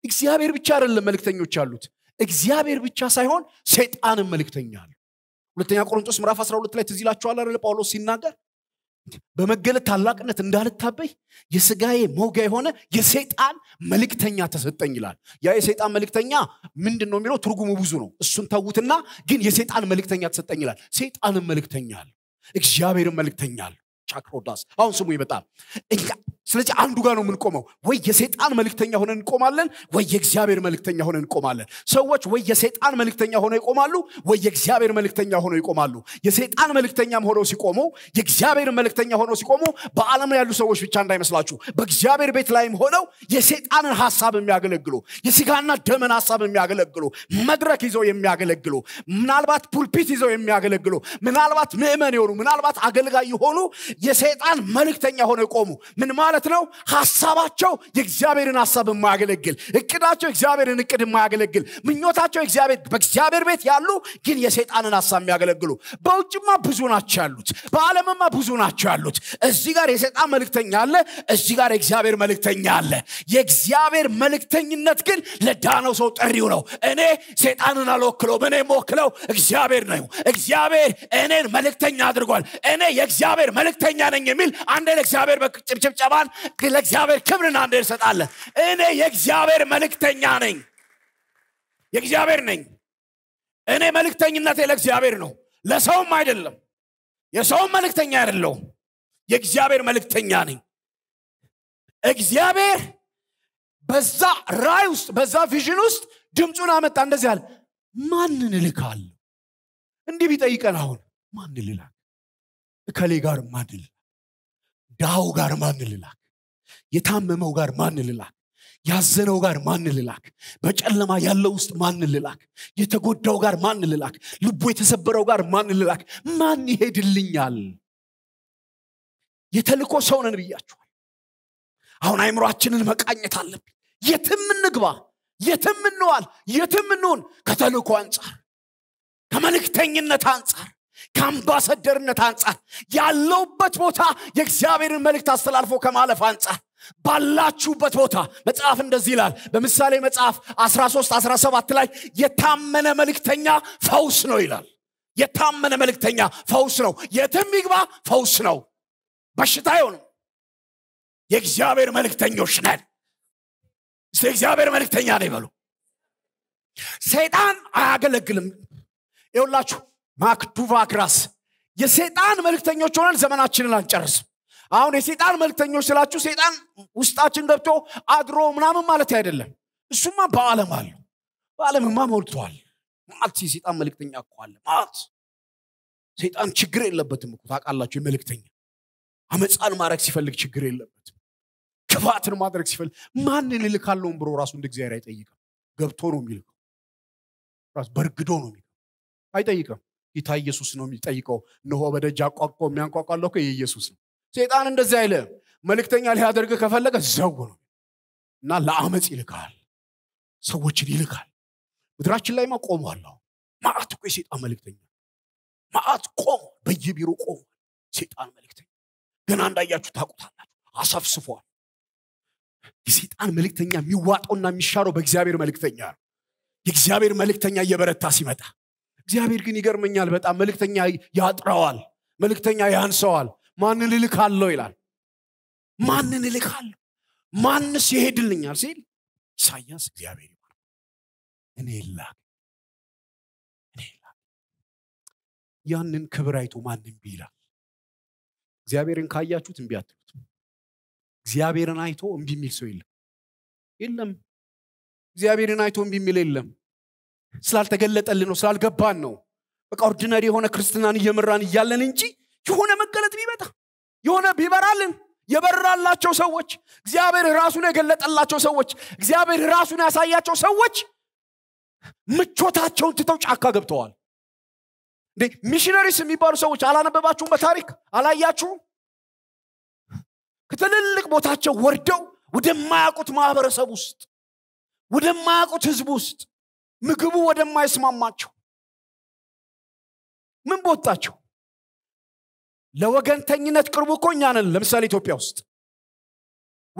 እግዚአብሔር ብቻ አይደለም መልእክተኞች አሉት እግዚአብሔር ብቻ ሳይሆን ሰይጣንን መልእክተኛ አለ ሁለተኛ ቆሮንቶስ ምዕራፍ 12 ላይ ትዚላችኋል አለ ጳውሎስ ሲናገር በመገለጥ ታላቅነት እንዳልታበይ የስጋዬ መውጊያ የሆነ የሰይጣን መልእክተኛ ተሰጠኝ ይላል። ያ የሰይጣን መልእክተኛ ምንድን ነው የሚለው ትርጉሙ ብዙ ነው። እሱን ተዉትና፣ ግን የሰይጣን መልእክተኛ ተሰጠኝ ይላል። ሰይጣንን መልእክተኛ አለ፣ እግዚአብሔርን መልእክተኛ አለ። ቻክሮዳስ አሁን ስሙ ይመጣል። ስለዚህ አንዱ ጋር ነው የምንቆመው ወይ የሰይጣን መልክተኛ ሆነን እንቆማለን ወይ የእግዚአብሔር መልክተኛ ሆነን እንቆማለን ሰዎች ወይ የሰይጣን መልክተኛ ሆነው ይቆማሉ ወይ የእግዚአብሔር መልክተኛ ሆነው ይቆማሉ የሰይጣን መልክተኛም ሆነው ሲቆሙ የእግዚአብሔር መልክተኛ ሆነው ሲቆሙ በዓለም ላይ ያሉ ሰዎች ብቻ እንዳይመስላችሁ በእግዚአብሔር ቤት ላይም ሆነው የሰይጣንን ሀሳብ የሚያገለግሉ የስጋና ደመን ሀሳብ የሚያገለግሉ መድረክ ይዘው የሚያገለግሉ ምናልባት ፑልፒት ይዘው የሚያገለግሉ ምናልባት ምእመን የሆኑ ምናልባት አገልጋይ የሆኑ የሰይጣን መልክተኛ ሆነው ይቆሙ ምን ማለት ነው ሀሳባቸው የእግዚአብሔርን ሀሳብ የማያገለግል እቅዳቸው እግዚአብሔርን እቅድ የማያገለግል ምኞታቸው በእግዚአብሔር ቤት ያሉ ግን የሰይጣንን ሀሳብ የሚያገለግሉ በውጭማ ብዙ ናቸው ያሉት በዓለምማ ብዙ ናቸው ያሉት እዚህ ጋር የሰይጣን መልእክተኛ አለ እዚህ ጋር የእግዚአብሔር መልእክተኛ አለ የእግዚአብሔር መልእክተኝነት ግን ለዳነው ሰው ጠሪው ነው እኔ ሰይጣንን አልወክለው እኔ የምወክለው እግዚአብሔር ነው እግዚአብሔር እኔን መልእክተኛ አድርጓል እኔ የእግዚአብሔር መልእክተኛ ነኝ የሚል አንድ ለእግዚአብሔር ጭብጨባ ሰይጣን ለእግዚአብሔር ክብርን አንድ ይሰጣለ እኔ የእግዚአብሔር መልእክተኛ ነኝ፣ የእግዚአብሔር ነኝ። እኔ መልእክተኝነቴ ለእግዚአብሔር ነው፣ ለሰውም አይደለም። የሰውም መልእክተኛ አይደለው የእግዚአብሔር መልእክተኛ ነኝ። እግዚአብሔር በዛ ራይ ውስጥ በዛ ቪዥን ውስጥ ድምፁን አመጣ። እንደዚህ አለ፣ ማንን እልካለሁ? እንዲህ ቢጠይቀን አሁን ማን ልላል እከሌ ጋር ማድል ዳው ጋር ማን ልላክ የታመመው ጋር ማን ልላክ ያዘነው ጋር ማን ልላክ በጨለማ ያለው ውስጥ ማን ልላክ የተጎዳው ጋር ማን ልላክ ልቡ የተሰበረው ጋር ማን ልላክ ማን ይሄድልኛል የተልኮ ነን ብያችኋል አሁን አይምሯችንን መቃኘት አለብን የትም እንግባ የትም እንዋል የትም እንሆን ከተልኮ አንጻር ከመልእክተኝነት አንጻር ከአምባሳደርነት አንጻር ያለውበት ቦታ የእግዚአብሔርን መልእክት አስተላልፎ ከማለፍ አንጻር ባላችሁበት ቦታ መጽሐፍ እንደዚህ ይላል በምሳሌ መጽሐፍ 13 17 ላይ የታመነ መልእክተኛ ፈውስ ነው ይላል የታመነ መልእክተኛ ፈውስ ነው የትም ይግባ ፈውስ ነው በሽታ የሆኑ የእግዚአብሔር መልእክተኞች ነን እስ እግዚአብሔር መልእክተኛ ነው ይበሉ ሰይጣን አያገለግልም ይውላችሁ ማክዱቫግራስ ግራስ የሴጣን መልክተኞች ሆነን ዘመናችንን አንጨርስም አሁን የሴጣን መልክተኞች ስላችሁ ሴጣን ውስጣችን ገብቶ አድሮ ምናምን ማለት አይደለም እሱማ በዓለም አሉ በአለምማ ሞልተዋል ማት የሴጣን መልክተኛ እኳለ ማት ሴጣን ችግር የለበትም እኮ ታቃላችሁ የመልክተኛ አመፃን ማድረግ ሲፈልግ ችግር የለበትም ክፋትን ማድረግ ሲፈልግ ማንን እልካለውን ብሎ ራሱ እንደ እግዚአብሔር አይጠይቅም ገብቶ ነው የሚልከው በእርግዶ ነው የሚልከው አይጠይቅም ጌታ ኢየሱስ ነው የሚጠይቀው እነሆ በደጅ አቋቆ የሚያንቋቋለው እኮ የኢየሱስ ነው ሴጣን እንደዚህ አይለ መልእክተኛ ሊያደርግ ከፈለገ ዘው ነው እና ለአመፅ ይልካል ሰዎችን ይልካል ምድራችን ላይ ቆሟለሁ ማአት እኮ የሴጣን መልእክተኛ ማአት ቆም በየቢሮ ቆም ሴጣን መልእክተኛ ገና እንዳያችሁ ታቁታላችሁ አሰፍስፏል የሴጣን መልእክተኛ የሚዋጠውና የሚሻረው በእግዚአብሔር መልእክተኛ ነው የእግዚአብሔር መልእክተኛ እየበረታ ሲመጣ እግዚአብሔር ግን ይገርመኛል በጣም መልክተኛ ያጥረዋል መልክተኛ ያንሰዋል ማንን እልካለሁ ይላል ማንን እልካለሁ ማንስ ይሄድልኛል ሲል ኢሳያስ እግዚአብሔር ይባል እኔ ላ ያንን ክብር አይቶ ማንም ይላል እግዚአብሔርን ካያችሁት እምቢ አትሉት እግዚአብሔርን አይቶ እምቢ የሚል ሰው የለም የለም እግዚአብሔርን አይቶ እምቢ የሚል የለም ስላልተገለጠልን ነው፣ ስላልገባን ነው። በቃ ኦርዲነሪ የሆነ ክርስትናን እየመራን እያለን እንጂ የሆነ መገለጥ ቢመጣ የሆነ ቢበራልን የበራላቸው ሰዎች እግዚአብሔር ራሱን የገለጠላቸው ሰዎች እግዚአብሔር ራሱን ያሳያቸው ሰዎች ምቾታቸውን ትተው ጫካ ገብተዋል። እንዴ ሚሽነሪስ የሚባሉ ሰዎች አላነበባችሁም? በታሪክ አላያችሁም? ከትልልቅ ቦታቸው ወርደው ወደማያውቁት ማህበረሰብ ውስጥ ወደማያውቁት ህዝብ ውስጥ ምግቡ ወደማይስማማቸው ምን በወጣቸው ለወገንተኝነት ቅርቡ እኮ እኛ ነን ለምሳሌ ኢትዮጵያ ውስጥ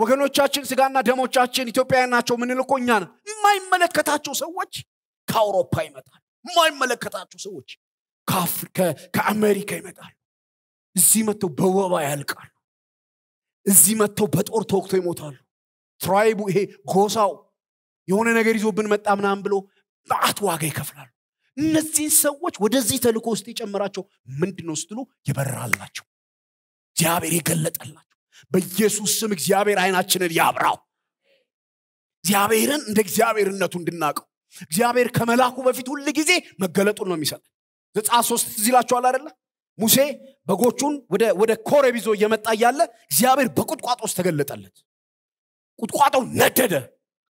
ወገኖቻችን ስጋና ደሞቻችን ኢትዮጵያውያን ናቸው ምንል እኮ እኛ ነን የማይመለከታቸው ሰዎች ከአውሮፓ ይመጣል የማይመለከታቸው ሰዎች ከአሜሪካ ይመጣል እዚህ መጥተው በወባ ያልቃሉ እዚህ መጥተው በጦር ተወቅቶ ይሞታሉ ትራይቡ ይሄ ጎሳው የሆነ ነገር ይዞብን መጣ ምናምን ብሎ በአት ዋጋ ይከፍላሉ እነዚህን ሰዎች ወደዚህ ተልኮ ውስጥ የጨመራቸው ምንድን ነው ስትሉ የበራላቸው እግዚአብሔር የገለጠላቸው በኢየሱስ ስም እግዚአብሔር አይናችንን ያብራው እግዚአብሔርን እንደ እግዚአብሔርነቱ እንድናቀው እግዚአብሔር ከመላኩ በፊት ሁል ጊዜ መገለጡን ነው የሚሰጥ ዘጻ ሶስት ዚላቸኋል አደለ ሙሴ በጎቹን ወደ ኮረብ ይዞ እየመጣ እያለ እግዚአብሔር በቁጥቋጦ ውስጥ ተገለጠለት ቁጥቋጦው ነደደ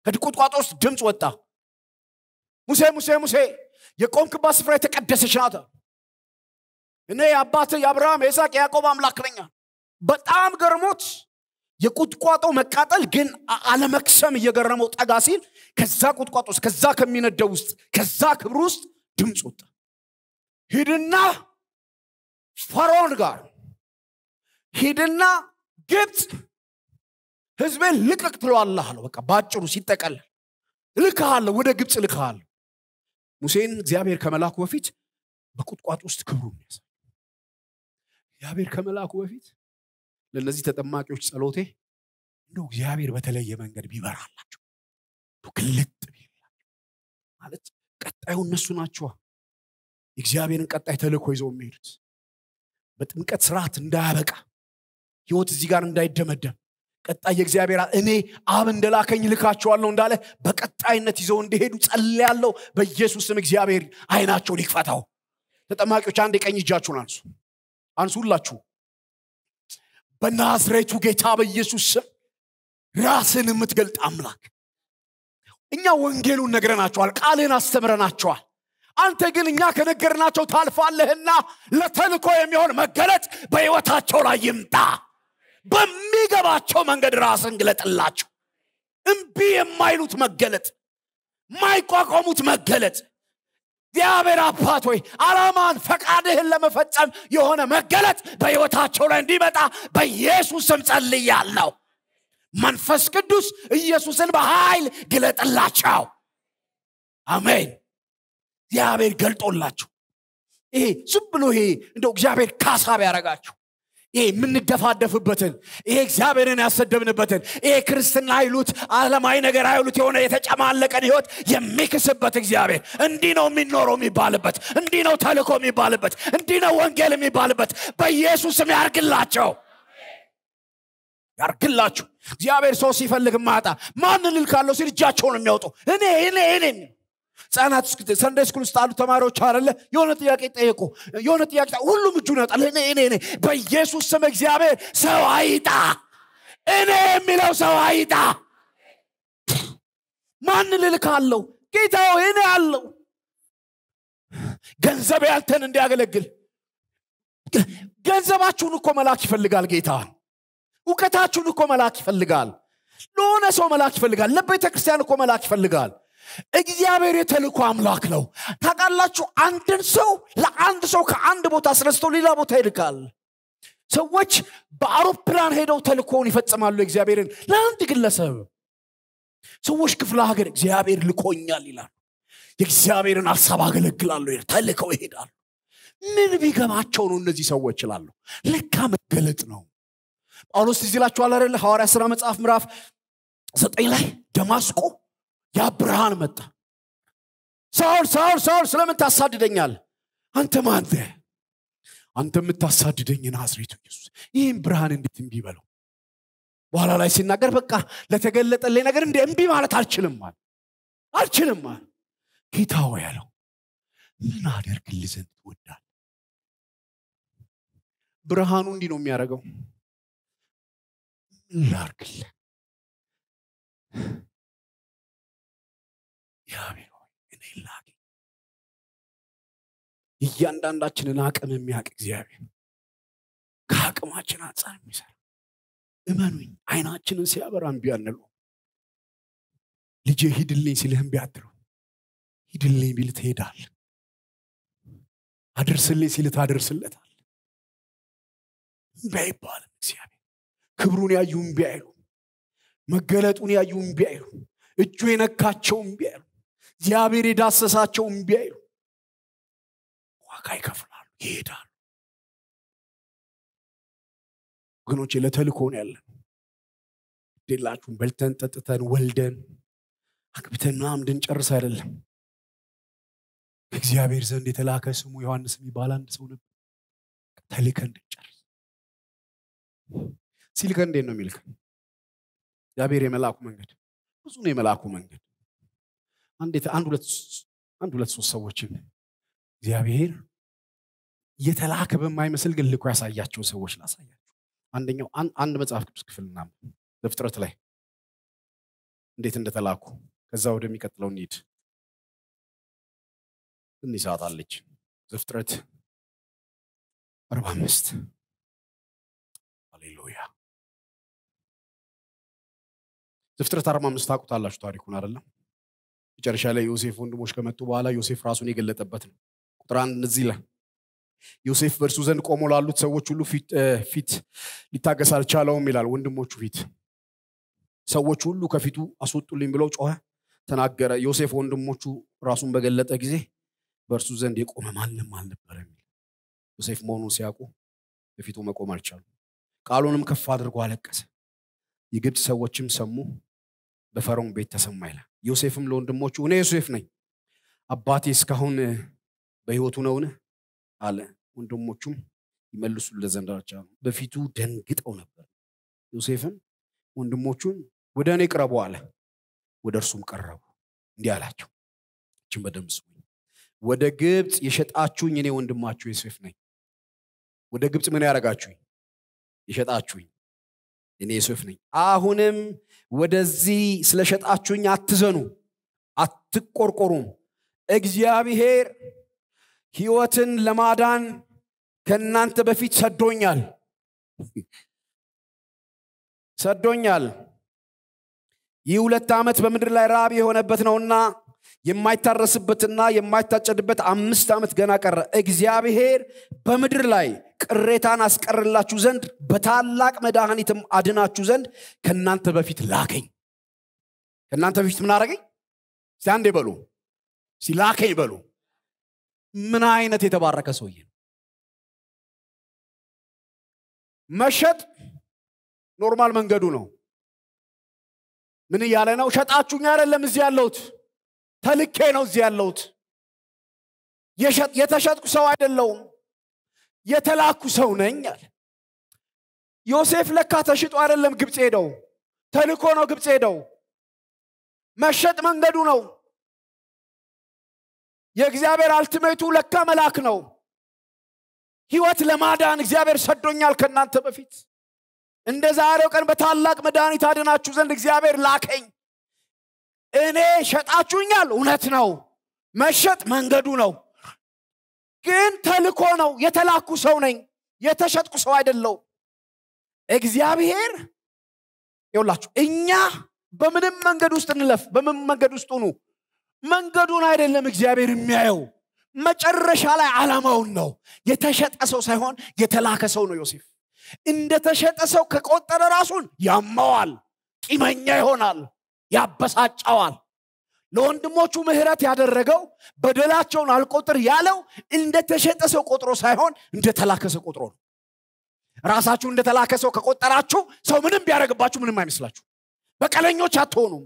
ከቁጥቋጦ ውስጥ ድምፅ ወጣ ሙሴ ሙሴ ሙሴ የቆምክባት ስፍራ የተቀደሰች ናት እኔ የአባት የአብርሃም የይስቅ የያዕቆብ አምላክ ነኛ በጣም ገርሞት የቁጥቋጦ መቃጠል ግን አለመክሰም እየገረመው ጠጋ ሲል ከዛ ቁጥቋጦ ውስጥ ከዛ ከሚነደው ውስጥ ከዛ ክብር ውስጥ ድምፅ ወጣ ሂድና ፈርዖን ጋር ሂድና ግብፅ ህዝቤን ልቅቅ ትለዋለህ አለው በቃ በአጭሩ ሲጠቀል ልክሃለሁ ወደ ግብፅ ልክሃለሁ ሙሴን እግዚአብሔር ከመላኩ በፊት በቁጥቋጦ ውስጥ ክብሩን ያሳይ እግዚአብሔር ከመላኩ በፊት ለእነዚህ ተጠማቂዎች ጸሎቴ እንደው እግዚአብሔር በተለየ መንገድ ቢበራላቸው ግልጥ ቢላቸው ማለት ቀጣዩ እነሱ ናቸዋ የእግዚአብሔርን ቀጣይ ተልእኮ ይዘው የሚሄዱት በጥምቀት ስርዓት እንዳያበቃ ህይወት እዚህ ጋር እንዳይደመደም ቀጣይ የእግዚአብሔር እኔ አብ እንደላከኝ ልካቸዋለሁ እንዳለ በቀጣይነት ይዘው እንዲሄዱ ጸልያለሁ። በኢየሱስም እግዚአብሔር አይናቸውን ይክፈታው። ተጠማቂዎች አንድ የቀኝ እጃችሁን አንሱ፣ አንሱ ሁላችሁ በናዝሬቱ ጌታ በኢየሱስ ስም ራስን የምትገልጥ አምላክ እኛ ወንጌሉን ነግረናቸዋል፣ ቃልን አስተምረናቸዋል። አንተ ግን እኛ ከነገርናቸው ታልፋለህና ለተልኮ የሚሆን መገለጥ በሕይወታቸው ላይ ይምጣ። በሚገባቸው መንገድ ራስን ግለጥላቸው እምቢ የማይሉት መገለጥ ማይቋቋሙት መገለጥ እግዚአብሔር አባት ወይ አላማን ፈቃድህን ለመፈጸም የሆነ መገለጥ በህይወታቸው ላይ እንዲመጣ በኢየሱስ ስም ጸልያለሁ መንፈስ ቅዱስ ኢየሱስን በኃይል ግለጥላቸው አሜን እግዚአብሔር ገልጦላችሁ ይሄ ዝም ብሎ ይሄ እንደው እግዚአብሔር ካሳብ ያረጋችሁ ይሄ የምንደፋደፍበትን ይሄ እግዚአብሔርን ያሰደብንበትን ይሄ ክርስትና አይሉት አለማዊ ነገር አይሉት የሆነ የተጨማለቀን ህይወት የሚክስበት እግዚአብሔር እንዲህ ነው የሚኖረው የሚባልበት እንዲህ ነው ተልኮ የሚባልበት እንዲህ ነው ወንጌል የሚባልበት በኢየሱስም ያርግላቸው ያርግላችሁ እግዚአብሔር ሰው ሲፈልግ ማያጣ ማንን ልካለው ሲል እጃቸውን የሚያውጡ እኔ እኔ እኔ ህጻናት ሰንደይ ስኩል ውስጥ አሉ ተማሪዎች አለ የሆነ ጥያቄ ጠየቁ የሆነ ጥያቄ ሁሉም እጁ ነጣል እኔ እኔ እኔ በኢየሱስ ስም እግዚአብሔር ሰው አይጣ እኔ የሚለው ሰው አይጣ ማን ልልካለው ጌታ እኔ አለው ገንዘብ ያልተን እንዲያገለግል ገንዘባችሁን እኮ መላክ ይፈልጋል ጌታ እውቀታችሁን እኮ መላክ ይፈልጋል ለሆነ ሰው መላክ ይፈልጋል ለቤተ ክርስቲያን እኮ መላክ ይፈልጋል እግዚአብሔር የተልኮ አምላክ ነው ታቃላችሁ አንድን ሰው ለአንድ ሰው ከአንድ ቦታ አስነስቶ ሌላ ቦታ ይልካል ሰዎች በአውሮፕላን ሄደው ተልኮውን ይፈጽማሉ እግዚአብሔርን ለአንድ ግለሰብ ሰዎች ክፍለ ሀገር እግዚአብሔር ልኮኛል ይላሉ የእግዚአብሔርን አሳብ አገለግላሉ ተልከው ይሄዳሉ ምን ቢገባቸው ነው እነዚህ ሰዎች ይላሉ ለካ መገለጥ ነው ጳውሎስ ትዝ ይላችኋል ሐዋርያ ሥራ መጽሐፍ ምዕራፍ ዘጠኝ ላይ ደማስቆ ያ ብርሃን መጣ ሳውል ሳውል ሳውል ስለምን ታሳድደኛል አንተ ማንተ አንተ የምታሳድደኝ ናዝሬቱ ኢየሱስ ይህም ብርሃን እንዴት እንቢ በለው በኋላ ላይ ሲናገር በቃ ለተገለጠልኝ ነገር እንደ እንቢ ማለት አልችልም አለ አልችልም አለ ጌታ ወ ያለው ምን አደርግል ዘንድ ትወዳል ብርሃኑ እንዲህ ነው የሚያደርገው ምን ላርግልህ እግዚአብሔር ሆይ እኔ ላክ እያንዳንዳችንን አቅም የሚያቅ እግዚአብሔር ከአቅማችን አንጻር የሚሰራ እመኑኝ አይናችንን ሲያበራ እንቢ አንሉ ልጄ ሂድልኝ ሲልህ እምቢ አትሉ ሂድልኝ ቢል ትሄዳል አድርስልኝ ሲል ታደርስለታል እምቢ አይባልም እግዚአብሔር ክብሩን ያዩ እምቢ አይሉ መገለጡን ያዩ እምቢ አይሉ እጁ የነካቸው እምቢ አይሉ እግዚአብሔር የዳሰሳቸው እምቢ አይሉ ዋጋ ይከፍላሉ ይሄዳሉ ወገኖች ለተልኮን ያለን ዴላችሁን በልተን ጠጥተን ወልደን አግብተን ምናም ድንጨርስ አይደለም እግዚአብሔር ዘንድ የተላከ ስሙ ዮሐንስ የሚባል አንድ ሰው ነበር ተልከ እንድንጨርስ ሲልከ እንዴት ነው የሚልከ እግዚአብሔር የመላኩ መንገድ ብዙ ነው የመላኩ መንገድ አንድ ሁለት ሶስት ሰዎችን እግዚአብሔር የተላከ በማይመስል ግን ልኮ ያሳያቸውን ሰዎች ላሳያቸው አንደኛው አንድ መጽሐፍ ቅዱስ ክፍል እናም ዘፍጥረት ላይ እንዴት እንደተላኩ ከዛ ወደሚቀጥለው እንሂድ ትን ሰዓት አለች ዘፍጥረት አርባ አምስት አሌሉያ ዘፍጥረት አርባ አምስት ታውቁታላችሁ ታሪኩን አይደለም መጨረሻ ላይ ዮሴፍ ወንድሞች ከመጡ በኋላ ዮሴፍ ራሱን የገለጠበት ነው። ቁጥር አንድ እነዚህ ላይ ዮሴፍ በእርሱ ዘንድ ቆሞ ላሉት ሰዎች ሁሉ ፊት ሊታገስ አልቻለውም ይላል። ወንድሞቹ ፊት ሰዎች ሁሉ ከፊቱ አስወጡልኝ ብለው ጮኸ፣ ተናገረ። ዮሴፍ ወንድሞቹ ራሱን በገለጠ ጊዜ በእርሱ ዘንድ የቆመ ማንም አልነበረም። ዮሴፍ መሆኑን ሲያውቁ በፊቱ መቆም አልቻሉም። ቃሉንም ከፍ አድርጎ አለቀሰ። የግብፅ ሰዎችም ሰሙ፣ በፈርዖን ቤት ተሰማ ይላል ዮሴፍም ለወንድሞቹ እኔ ዮሴፍ ነኝ አባቴ እስካሁን በህይወቱ ነውን አለ ወንድሞቹም ይመልሱለት ዘንድ በፊቱ ደንግጠው ነበር ዮሴፍም ወንድሞቹን ወደ እኔ ቅረቡ አለ ወደ እርሱም ቀረቡ እንዲህ አላቸው እችን በደንብ ወደ ግብፅ የሸጣችሁኝ እኔ ወንድማችሁ ዮሴፍ ነኝ ወደ ግብፅ ምን ያደረጋችሁኝ የሸጣችሁኝ እኔ ዮሴፍ ነኝ አሁንም ወደዚህ ስለሸጣችሁኝ አትዘኑ አትቆርቆሩም እግዚአብሔር ህይወትን ለማዳን ከእናንተ በፊት ሰዶኛል ሰዶኛል ይህ ሁለት ዓመት በምድር ላይ ራብ የሆነበት ነውና የማይታረስበትና የማይታጨድበት አምስት ዓመት ገና ቀረ እግዚአብሔር በምድር ላይ ቅሬታን አስቀርላችሁ ዘንድ በታላቅ መድኃኒትም አድናችሁ ዘንድ ከእናንተ በፊት ላከኝ ከእናንተ በፊት ምን አረገኝ እስቲ በሉ ሲላከኝ በሉ ምን አይነት የተባረከ ሰውዬ ነው መሸጥ ኖርማል መንገዱ ነው ምን እያለ ነው ሸጣችሁኝ አይደለም እዚህ ያለሁት ተልኬ ነው እዚህ ያለሁት የተሸጥኩ ሰው አይደለውም የተላኩ ሰው ነኝ አለ ዮሴፍ ለካ ተሽጦ አይደለም ግብፅ ሄደው ተልኮ ነው ግብፅ ሄደው መሸጥ መንገዱ ነው የእግዚአብሔር አልትሜቱ ለካ መልአክ ነው ህይወት ለማዳን እግዚአብሔር ሰዶኛል ከእናንተ በፊት እንደ ዛሬው ቀን በታላቅ መድኃኒት አድናችሁ ዘንድ እግዚአብሔር ላከኝ እኔ ሸጣችሁኛል እውነት ነው መሸጥ መንገዱ ነው ግን ተልኮ ነው የተላኩ ሰው ነኝ የተሸጥኩ ሰው አይደለው እግዚአብሔር ይውላችሁ እኛ በምንም መንገድ ውስጥ እንለፍ በምን መንገድ ውስጥ ሁኑ መንገዱን አይደለም እግዚአብሔር የሚያየው መጨረሻ ላይ አላማውን ነው የተሸጠ ሰው ሳይሆን የተላከ ሰው ነው ዮሴፍ እንደተሸጠ ሰው ከቆጠረ ራሱን ያማዋል ቂመኛ ይሆናል ያበሳጨዋል ለወንድሞቹ ምህረት ያደረገው በደላቸውን አልቆጥር ያለው እንደተሸጠ ሰው ቆጥሮ ሳይሆን እንደተላከ ሰው ቆጥሮ ነው ራሳችሁ እንደተላከ ሰው ከቆጠራችሁ ሰው ምንም ቢያደረግባችሁ ምንም አይመስላችሁ በቀለኞች አትሆኑም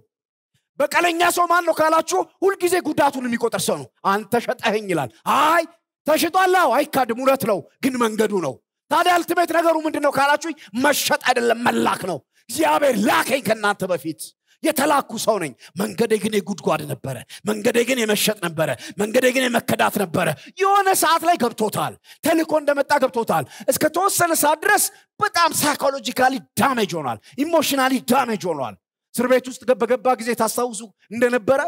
በቀለኛ ሰው ማን ነው ካላችሁ ሁልጊዜ ጉዳቱን የሚቆጥር ሰው ነው አንተ ሸጠህኝ ይላል አይ ተሽጧላው አይካድም እውነት ነው ግን መንገዱ ነው ታዲያ አልትሜት ነገሩ ምንድን ነው ካላችሁ መሸጥ አይደለም መላክ ነው እግዚአብሔር ላከኝ ከእናንተ በፊት የተላኩ ሰው ነኝ መንገዴ ግን የጉድጓድ ነበረ መንገዴ ግን የመሸጥ ነበረ መንገዴ ግን የመከዳት ነበረ የሆነ ሰዓት ላይ ገብቶታል ተልኮ እንደመጣ ገብቶታል እስከ ተወሰነ ሰዓት ድረስ በጣም ሳይኮሎጂካሊ ዳሜጅ ሆኗል ኢሞሽናሊ ዳሜጅ ሆኗል እስር ቤት ውስጥ በገባ ጊዜ ታስታውሱ እንደነበረ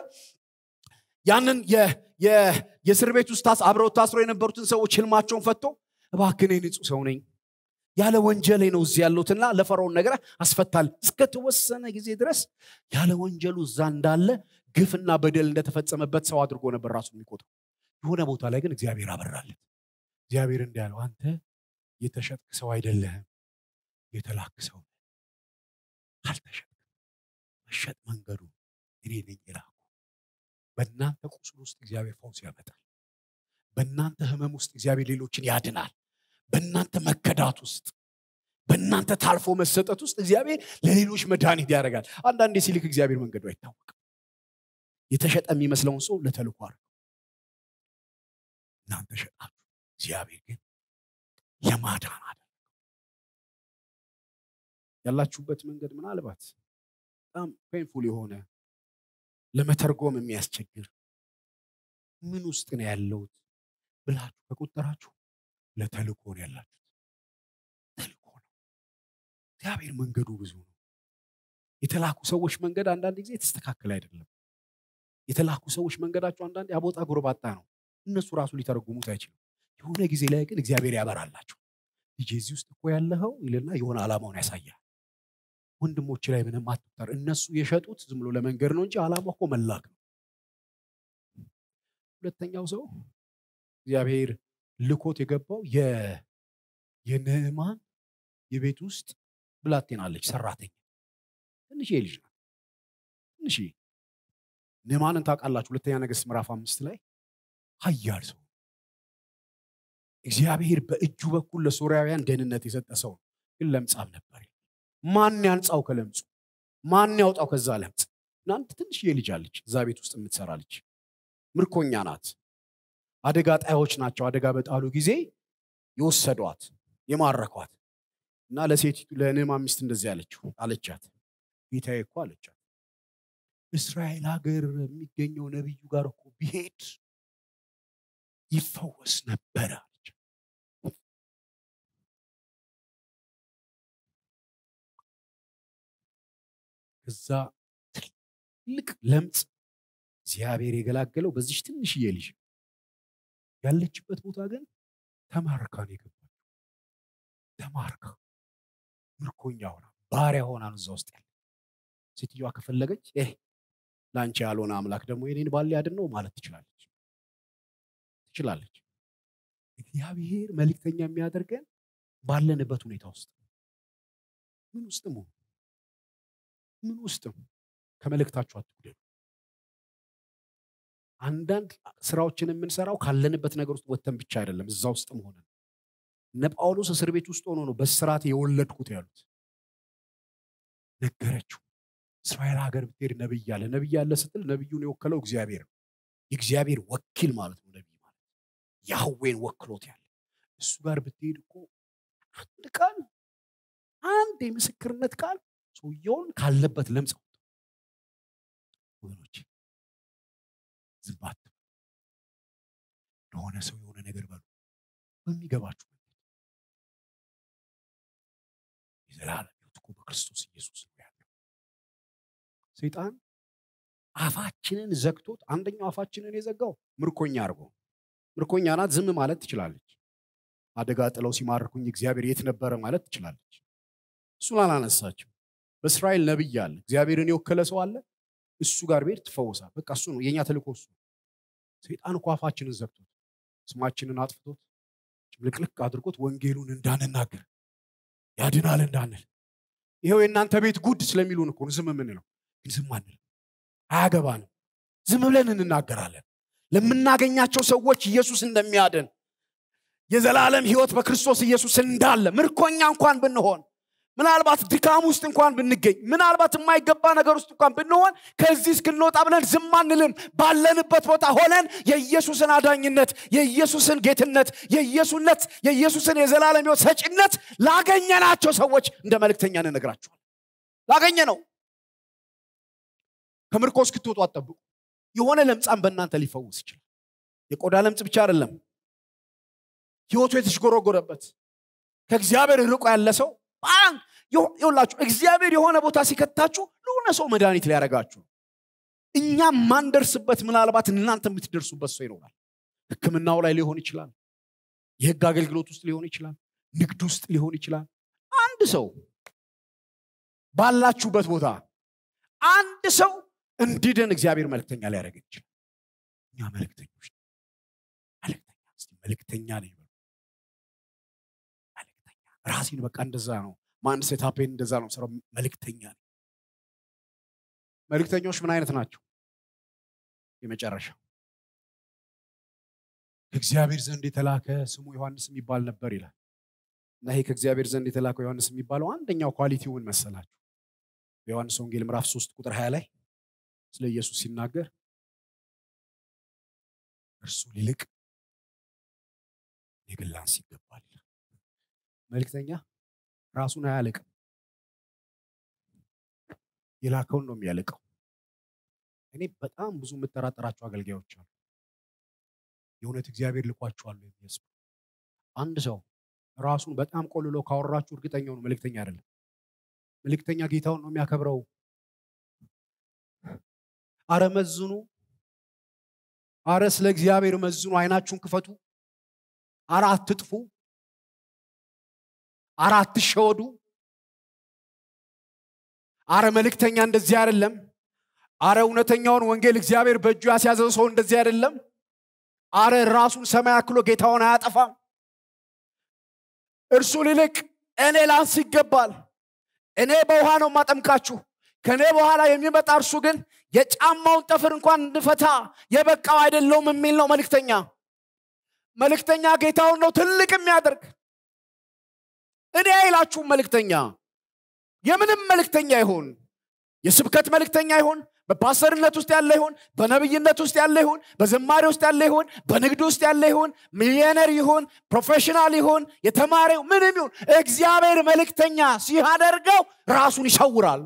ያንን የእስር ቤት ውስጥ አብረው ታስሮ የነበሩትን ሰዎች ህልማቸውን ፈቶ እባክኔ ንጹህ ሰው ነኝ ያለ ወንጀሌ ነው እዚህ ያለሁትና ለፈርዖን ነገር አስፈታል እስከተወሰነ ጊዜ ድረስ ያለ ወንጀሉ እዛ እንዳለ ግፍና በደል እንደተፈጸመበት ሰው አድርጎ ነበር ራሱ የሚቆጥረው የሆነ ቦታ ላይ ግን እግዚአብሔር አበራለት እግዚአብሔር እንዳለው አንተ የተሸጥክ ሰው አይደለህም የተላክ ሰው ካልተሸጥ መሸጥ መንገዱ እኔ ነኝ የላኩ በእናንተ ቁስል ውስጥ እግዚአብሔር ፈውስ ያመጣል በእናንተ ህመም ውስጥ እግዚአብሔር ሌሎችን ያድናል በእናንተ መከዳት ውስጥ በእናንተ ታልፎ መሰጠት ውስጥ እግዚአብሔር ለሌሎች መድኃኒት ያደርጋል አንዳንዴ ሲልክ እግዚአብሔር መንገዱ አይታወቅም የተሸጠ የሚመስለውን ሰው ለተልኮ አድርገው እናንተ ሸጣችሁ እግዚአብሔር ግን ለማዳን አደረገው ያላችሁበት መንገድ ምናልባት በጣም ፔንፉል የሆነ ለመተርጎም የሚያስቸግር ምን ውስጥ ነው ያለውት ብላችሁ ከቆጠራችሁ ለተልእኮ ነው ያላችሁት። ተልኮ ነው። እግዚአብሔር መንገዱ ብዙ ነው። የተላኩ ሰዎች መንገድ አንዳንድ ጊዜ የተስተካከለ አይደለም። የተላኩ ሰዎች መንገዳቸው አንዳንድ ያቦጣ ጎርባጣ ነው። እነሱ ራሱ ሊተረጉሙት አይችሉም። የሆነ ጊዜ ላይ ግን እግዚአብሔር ያበራላቸው። ልጅ እዚህ ውስጥ እኮ ያለኸው ይልና የሆነ ዓላማውን ያሳያል። ወንድሞች ላይ ምንም አትፍጠር። እነሱ የሸጡት ዝም ብሎ ለመንገድ ነው እንጂ ዓላማ እኮ መላክ ነው። ሁለተኛው ሰው እግዚአብሔር ልኮት የገባው የንዕማን የቤት ውስጥ ብላቴናለች ሰራተኛ ትንሽ ልጅ ናት። ትንሽ ንዕማንን ታውቃላችሁ። ሁለተኛ ነገስት ምዕራፍ አምስት ላይ ሀያል ሰው እግዚአብሔር በእጁ በኩል ለሶርያውያን ደህንነት የሰጠ ሰው ነው። ግን ለምጻም ነበር። ማን ያንጻው ከለምጹ? ማን ያውጣው ከዛ ለምጽ? እና ትንሽ ትንሽዬ ልጅ አለች እዛ ቤት ውስጥ የምትሰራ ልጅ ምርኮኛ ናት። አደጋ ጣዮች ናቸው አደጋ በጣሉ ጊዜ የወሰዷት የማረኳት እና ለሴቲቱ ለንዕማ ሚስት እንደዚህ አለችው አለቻት ጌታዬ እኮ አለቻት እስራኤል ሀገር የሚገኘው ነቢዩ ጋር እኮ ቢሄድ ይፈወስ ነበረ እዛ ትልቅ ለምጽ እግዚአብሔር የገላገለው በዚች ትንሽዬ ልጅ ያለችበት ቦታ ግን ተማርካ ነው የገባች ተማርካ ምርኮኛ ሆና ባሪያ ሆና እዛ ውስጥ ያለ ሴትዮዋ ከፈለገች ይህ ለአንቺ ያልሆነ አምላክ ደግሞ የኔን ባል ያድን ነው ማለት ትችላለች ትችላለች። እግዚአብሔር መልእክተኛ የሚያደርገን ባለንበት ሁኔታ ውስጥ ምን ውስጥ ምን ውስጥም ከመልእክታችሁ አትጉደሉ። አንዳንድ ስራዎችን የምንሰራው ካለንበት ነገር ውስጥ ወተን ብቻ አይደለም እዛ ውስጥ መሆነ እነ ጳውሎስ እስር ቤት ውስጥ ሆኖ ነው በስርዓት የወለድኩት ያሉት ነገረችው እስራኤል ሀገር ብትሄድ ነብይ አለ ነብይ ስትል ነብዩን የወከለው እግዚአብሔር ነው የእግዚአብሔር ወኪል ማለት ነው ነቢይ ማለት ያህዌን ወክሎት ያለ እሱ ጋር ብትሄድ እኮ አንድ ቃል አንድ የምስክርነት ቃል ሰውየውን ካለበት ለምጽ ወገኖች ዝም አትበሉ። ለሆነ ሰው የሆነ ነገር በሉ በሚገባችሁ መንገድ። የዘላለም ሕይወት እኮ በክርስቶስ ኢየሱስ ነው ያለው። ሰይጣን አፋችንን ዘግቶት፣ አንደኛው አፋችንን የዘጋው ምርኮኛ አድርጎ ምርኮኛ ናት። ዝም ማለት ትችላለች። አደጋ ጥለው ሲማርኩኝ እግዚአብሔር የት ነበረ ማለት ትችላለች። እሱን አላነሳችም። በእስራኤል ነብይ አለ፣ እግዚአብሔርን የወከለ ሰው አለ። እሱ ጋር ብሄድ ትፈወሳል። በቃ እሱ ነው የእኛ ተልእኮ እሱ ሰይጣን እኮ አፋችንን ዘግቶት ስማችንን አጥፍቶት ጭምልቅልቅ አድርጎት ወንጌሉን እንዳንናገር ያድናል እንዳንል ይኸው የእናንተ ቤት ጉድ ስለሚሉን እኮ ዝም የምንለው ግን ዝም አንልም አያገባንም ዝም ብለን እንናገራለን ለምናገኛቸው ሰዎች ኢየሱስ እንደሚያድን የዘላለም ህይወት በክርስቶስ ኢየሱስ እንዳለ ምርኮኛ እንኳን ብንሆን ምናልባት ድካም ውስጥ እንኳን ብንገኝ ምናልባት የማይገባ ነገር ውስጥ እንኳን ብንሆን ከዚህ እስክንወጣ ብለን ዝም አንልም ባለንበት ቦታ ሆነን የኢየሱስን አዳኝነት የኢየሱስን ጌትነት የኢየሱነት የኢየሱስን የዘላለም ህይወት ሰጪነት ላገኘናቸው ሰዎች እንደ መልእክተኛ ንነግራችኋል ላገኘ ነው ከምርኮ እስክትወጡ አጠብቁ የሆነ ለምጻም በእናንተ ሊፈውስ ይችላል የቆዳ ለምጽ ብቻ አይደለም ህይወቱ የተሽጎረጎረበት ከእግዚአብሔር ርቆ ያለ ሰው ይውላችሁ እግዚአብሔር የሆነ ቦታ ሲከታችሁ ለሆነ ሰው መድኃኒት ሊያደረጋችሁ እኛ ማንደርስበት ምናልባት እናንተ የምትደርሱበት ሰው ይኖራል ህክምናው ላይ ሊሆን ይችላል የህግ አገልግሎት ውስጥ ሊሆን ይችላል ንግድ ውስጥ ሊሆን ይችላል አንድ ሰው ባላችሁበት ቦታ አንድ ሰው እንዲድን እግዚአብሔር መልክተኛ ሊያደረግ ይችላል እኛ መልክተኞች መልክተኛ መልክተኛ ነኝ ራሴን በቃ እንደዛ ነው ማን ሴታፔን እንደዛ ነው ስራው መልእክተኛ ነው መልእክተኞች ምን አይነት ናቸው የመጨረሻ ከእግዚአብሔር ዘንድ የተላከ ስሙ ዮሐንስ የሚባል ነበር ይላል እና ይሄ ከእግዚአብሔር ዘንድ የተላከው ዮሐንስ የሚባለው አንደኛው ኳሊቲውን መሰላችሁ በዮሐንስ ወንጌል ምዕራፍ ሶስት ቁጥር ሀያ ላይ ስለ ኢየሱስ ሲናገር እርሱ ሊልቅ የግላንስ ይገባል መልክተኛ ራሱን አያለቅም የላከውን ነው የሚያለቀው እኔ በጣም ብዙ የምጠራጠራቸው አገልጋዮች አሉ የእውነት እግዚአብሔር ልኳቸዋል የሚያስቡ አንድ ሰው ራሱን በጣም ቆልሎ ካወራችሁ እርግጠኛ ነው መልእክተኛ አይደለም መልእክተኛ ጌታውን ነው የሚያከብረው አረ መዝኑ አረ ስለ እግዚአብሔር መዝኑ አይናችሁን ክፈቱ አረ አትጥፉ አራት ሸወዱ አረ መልእክተኛ እንደዚህ አይደለም አረ እውነተኛውን ወንጌል እግዚአብሔር በእጁ ያስያዘው ሰው እንደዚህ አይደለም አረ ራሱን ሰማይ አክሎ ጌታውን አያጠፋም እርሱ ሊልቅ እኔ ላንስ ይገባል እኔ በውሃ ነው ማጠምቃችሁ ከእኔ በኋላ የሚመጣ እርሱ ግን የጫማውን ጠፍር እንኳን እንድፈታ የበቃው አይደለውም የሚል ነው መልእክተኛ መልእክተኛ ጌታውን ነው ትልቅ የሚያደርግ እኔ አይላችሁም መልእክተኛ የምንም መልእክተኛ ይሁን የስብከት መልእክተኛ ይሁን በፓስተርነት ውስጥ ያለ ይሁን በነብይነት ውስጥ ያለ ይሁን በዘማሪ ውስጥ ያለ ይሁን በንግድ ውስጥ ያለ ይሁን ሚሊዮነር ይሁን ፕሮፌሽናል ይሁን የተማሪው ምንም ይሁን እግዚአብሔር መልእክተኛ ሲያደርገው ራሱን ይሰውራል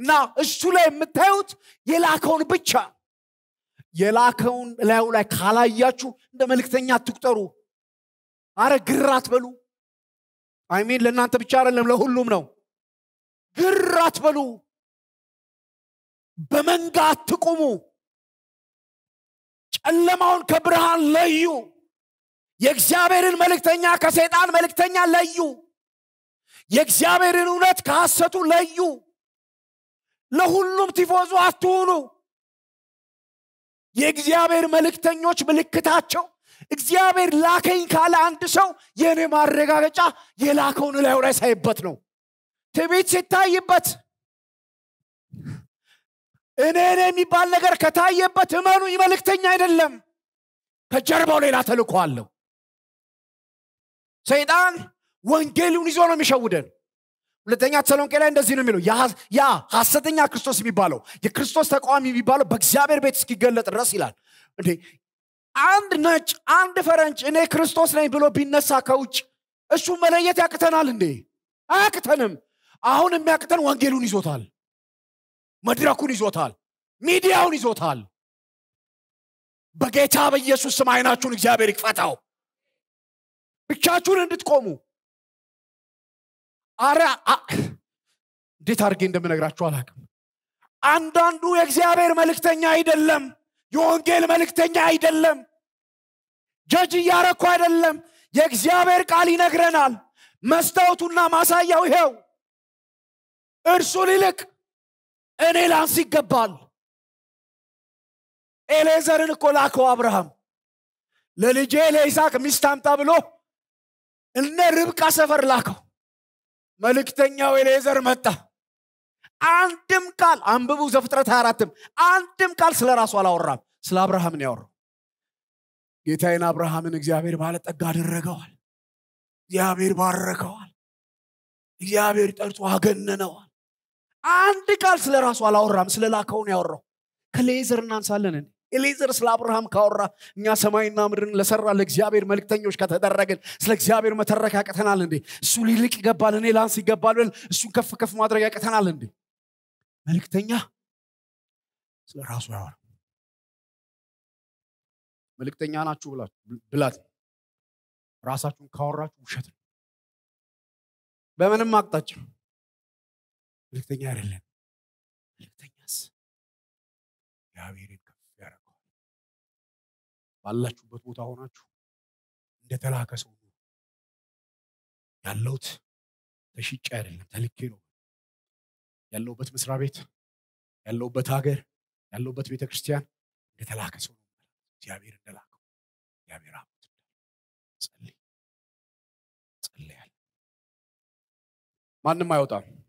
እና እሱ ላይ የምታዩት የላከውን ብቻ የላከውን ላዩ ላይ ካላያችሁ እንደ መልክተኛ አትቁጠሩ አረ ግራት በሉ አይሚን ለእናንተ ብቻ አይደለም ለሁሉም ነው ግር አትበሉ በመንጋ አትቁሙ ጨለማውን ከብርሃን ለዩ የእግዚአብሔርን መልእክተኛ ከሰይጣን መልእክተኛ ለዩ የእግዚአብሔርን እውነት ከሐሰቱ ለዩ ለሁሉም ቲፎዙ አትሁኑ የእግዚአብሔር መልእክተኞች ምልክታቸው እግዚአብሔር ላከኝ ካለ አንድ ሰው የእኔ ማረጋገጫ የላከውን ላይ ላይ ሳይበት ነው ትዕቢት ሲታይበት እኔ እኔ የሚባል ነገር ከታየበት እመኑ መልእክተኛ አይደለም ከጀርባው ሌላ ተልኮ አለው ሰይጣን ወንጌሉን ይዞ ነው የሚሸውደን ሁለተኛ ተሰሎንቄ ላይ እንደዚህ ነው የሚለው ያ ሀሰተኛ ክርስቶስ የሚባለው የክርስቶስ ተቃዋሚ የሚባለው በእግዚአብሔር ቤት እስኪገለጥ ድረስ ይላል እንዴ አንድ ነጭ አንድ ፈረንጅ እኔ ክርስቶስ ነኝ ብሎ ቢነሳ ከውጭ እሱ መለየት ያቅተናል እንዴ አያቅተንም አሁን የሚያቅተን ወንጌሉን ይዞታል መድረኩን ይዞታል ሚዲያውን ይዞታል በጌታ በኢየሱስ ስም አይናችሁን እግዚአብሔር ይክፈታው ብቻችሁን እንድትቆሙ አረ እንዴት አድርጌ እንደምነግራችሁ አላቅም አንዳንዱ የእግዚአብሔር መልእክተኛ አይደለም የወንጌል መልእክተኛ አይደለም ጀጅ እያረኩ አይደለም የእግዚአብሔር ቃል ይነግረናል መስታወቱና ማሳያው ይሄው እርሱ ሊልቅ እኔ ላንስ ይገባል ኤሌዘርን እኮ ላከው አብርሃም ለልጄ ለይስቅ ሚስታምጣ ብሎ እነ ርብቃ ሰፈር ላከው መልእክተኛው ኤሌዘር መጣ አንድም ቃል አንብቡ ዘፍጥረት 24 አንድም ቃል ስለ ራሱ አላወራም ስለ አብርሃም ነው ያወራው ጌታዬን አብርሃምን እግዚአብሔር ባለጠጋ አደረገዋል እግዚአብሔር ባረከዋል እግዚአብሔር ጠርቶ አገነነዋል አንድ ቃል ስለ ራሱ አላወራም ስለ ላከውን ያወራው ከሌዘር እናንሳለን ኤሌዘር ስለ አብርሃም ካወራ እኛ ሰማይና ምድርን ለሰራ ለእግዚአብሔር መልክተኞች ከተደረግን ስለ እግዚአብሔር መተረክ ያቅተናል እንዴ እሱ ሊልቅ ይገባል እኔ ላንስ ይገባል ብለን እሱን ከፍ ከፍ ማድረግ ያቅተናል እንዴ መልእክተኛ ስለ ራሱ ያወራ መልእክተኛ ናችሁ ብላት ራሳችሁን ካወራችሁ ውሸት ነው በምንም አቅጣጫ መልእክተኛ አይደለም መልእክተኛስ እግዚአብሔርን ከፍ ያደርገዋል ባላችሁበት ቦታ ሆናችሁ እንደተላከ ሰው ያለውት ተሽጫ አይደለም ተልኬ ነው ያለውበት መስሪያ ቤት፣ ያለውበት ሀገር፣ ያለውበት ቤተ ክርስቲያን እንደተላከ ሰው ነው። እግዚአብሔር እንደላከው እግዚአብሔር አባት ጸልይ ጸልያል። ማንም አይወጣም።